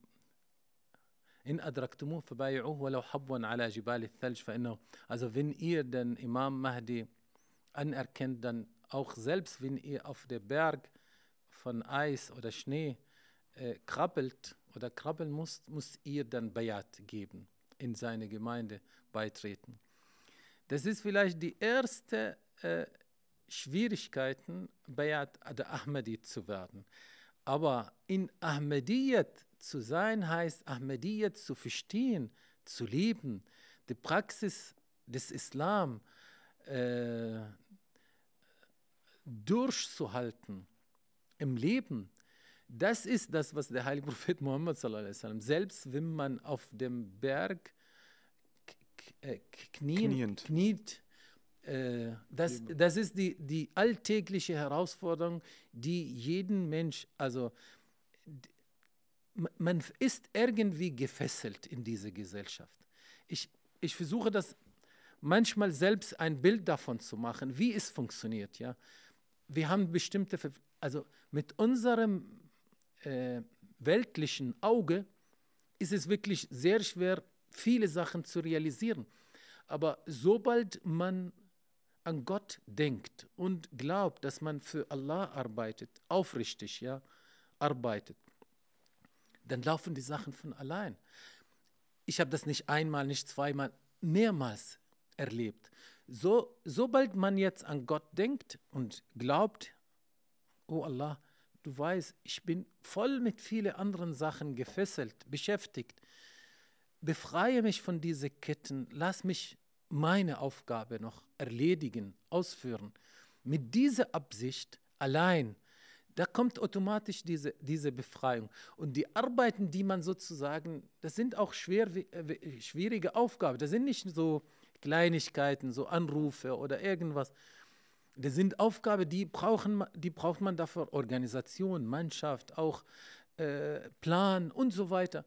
in adraktumuh fabayuhu walau habwan ala jibal thalj also wenn ihr den Imam Mahdi anerkennt, dann auch selbst wenn ihr auf der Berg von Eis oder Schnee äh, krabbelt oder krabbeln müsst, müsst ihr dann Bayat geben, in seine Gemeinde beitreten. Das ist vielleicht die erste äh, Schwierigkeiten, Bayat al-Ahmadi zu werden. Aber in Ahmadiyyat zu sein heißt, Ahmadiyyat zu verstehen, zu leben, die Praxis des Islam äh, durchzuhalten im Leben. Das ist das, was der heilige Prophet Muhammad sallam, selbst wenn man auf dem Berg äh, knien, kniet, äh, das, das ist die, die alltägliche Herausforderung, die jeden Mensch, also man ist irgendwie gefesselt in diese Gesellschaft. Ich, ich versuche das manchmal selbst ein Bild davon zu machen, wie es funktioniert. Ja? Wir haben bestimmte, also mit unserem äh, weltlichen Auge ist es wirklich sehr schwer, viele Sachen zu realisieren. Aber sobald man an Gott denkt und glaubt, dass man für Allah arbeitet, aufrichtig ja, arbeitet, dann laufen die Sachen von allein. Ich habe das nicht einmal, nicht zweimal, mehrmals erlebt. So, sobald man jetzt an Gott denkt und glaubt, oh Allah, du weißt, ich bin voll mit vielen anderen Sachen gefesselt, beschäftigt. Befreie mich von diesen Ketten, lass mich meine Aufgabe noch erledigen, ausführen. Mit dieser Absicht allein, da kommt automatisch diese, diese Befreiung. Und die Arbeiten, die man sozusagen, das sind auch schwer, äh, schwierige Aufgaben. Das sind nicht so Kleinigkeiten, so Anrufe oder irgendwas. Das sind Aufgaben, die, brauchen, die braucht man dafür. Organisation, Mannschaft, auch äh, Plan und so weiter.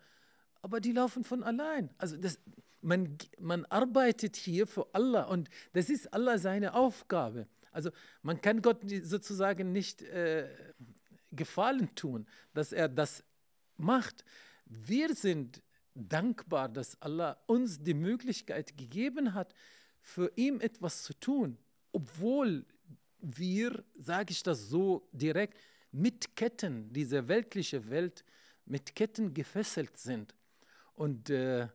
Aber die laufen von allein. Also das, man, man arbeitet hier für Allah und das ist Allah seine Aufgabe. Also man kann Gott sozusagen nicht äh, gefallen tun, dass er das macht. Wir sind dankbar, dass Allah uns die Möglichkeit gegeben hat, für ihn etwas zu tun, obwohl wir, sage ich das so direkt, mit Ketten, diese weltliche Welt, mit Ketten gefesselt sind. Und äh,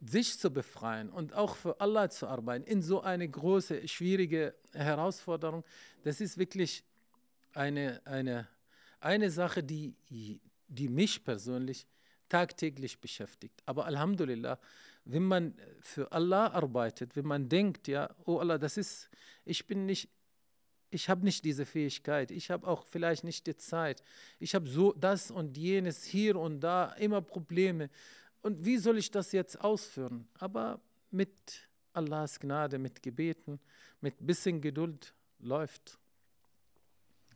sich zu befreien und auch für Allah zu arbeiten in so eine große, schwierige Herausforderung, das ist wirklich eine, eine, eine Sache, die, die mich persönlich tagtäglich beschäftigt. Aber Alhamdulillah, wenn man für Allah arbeitet, wenn man denkt, ja, oh Allah, das ist, ich bin nicht, ich habe nicht diese Fähigkeit, ich habe auch vielleicht nicht die Zeit, ich habe so das und jenes hier und da, immer Probleme. Und wie soll ich das jetzt ausführen? Aber mit Allahs Gnade, mit Gebeten, mit bisschen Geduld läuft.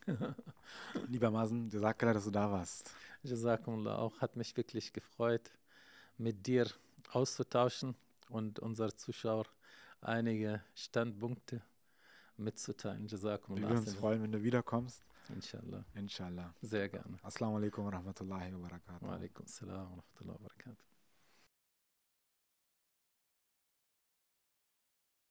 Lieber Masen, gerade, dass du da warst.
Jazakumullah auch, hat mich wirklich gefreut, mit dir auszutauschen und unserer Zuschauer einige Standpunkte mitzuteilen. Jazakumullah. Wir würden uns freuen,
wenn du wiederkommst. Inshallah. Inshallah. Sehr gerne. Assalamu alaikum wa rahmatullahi wa barakatuh. Wa alaikum salam wa rahmatullahi wa barakatuh.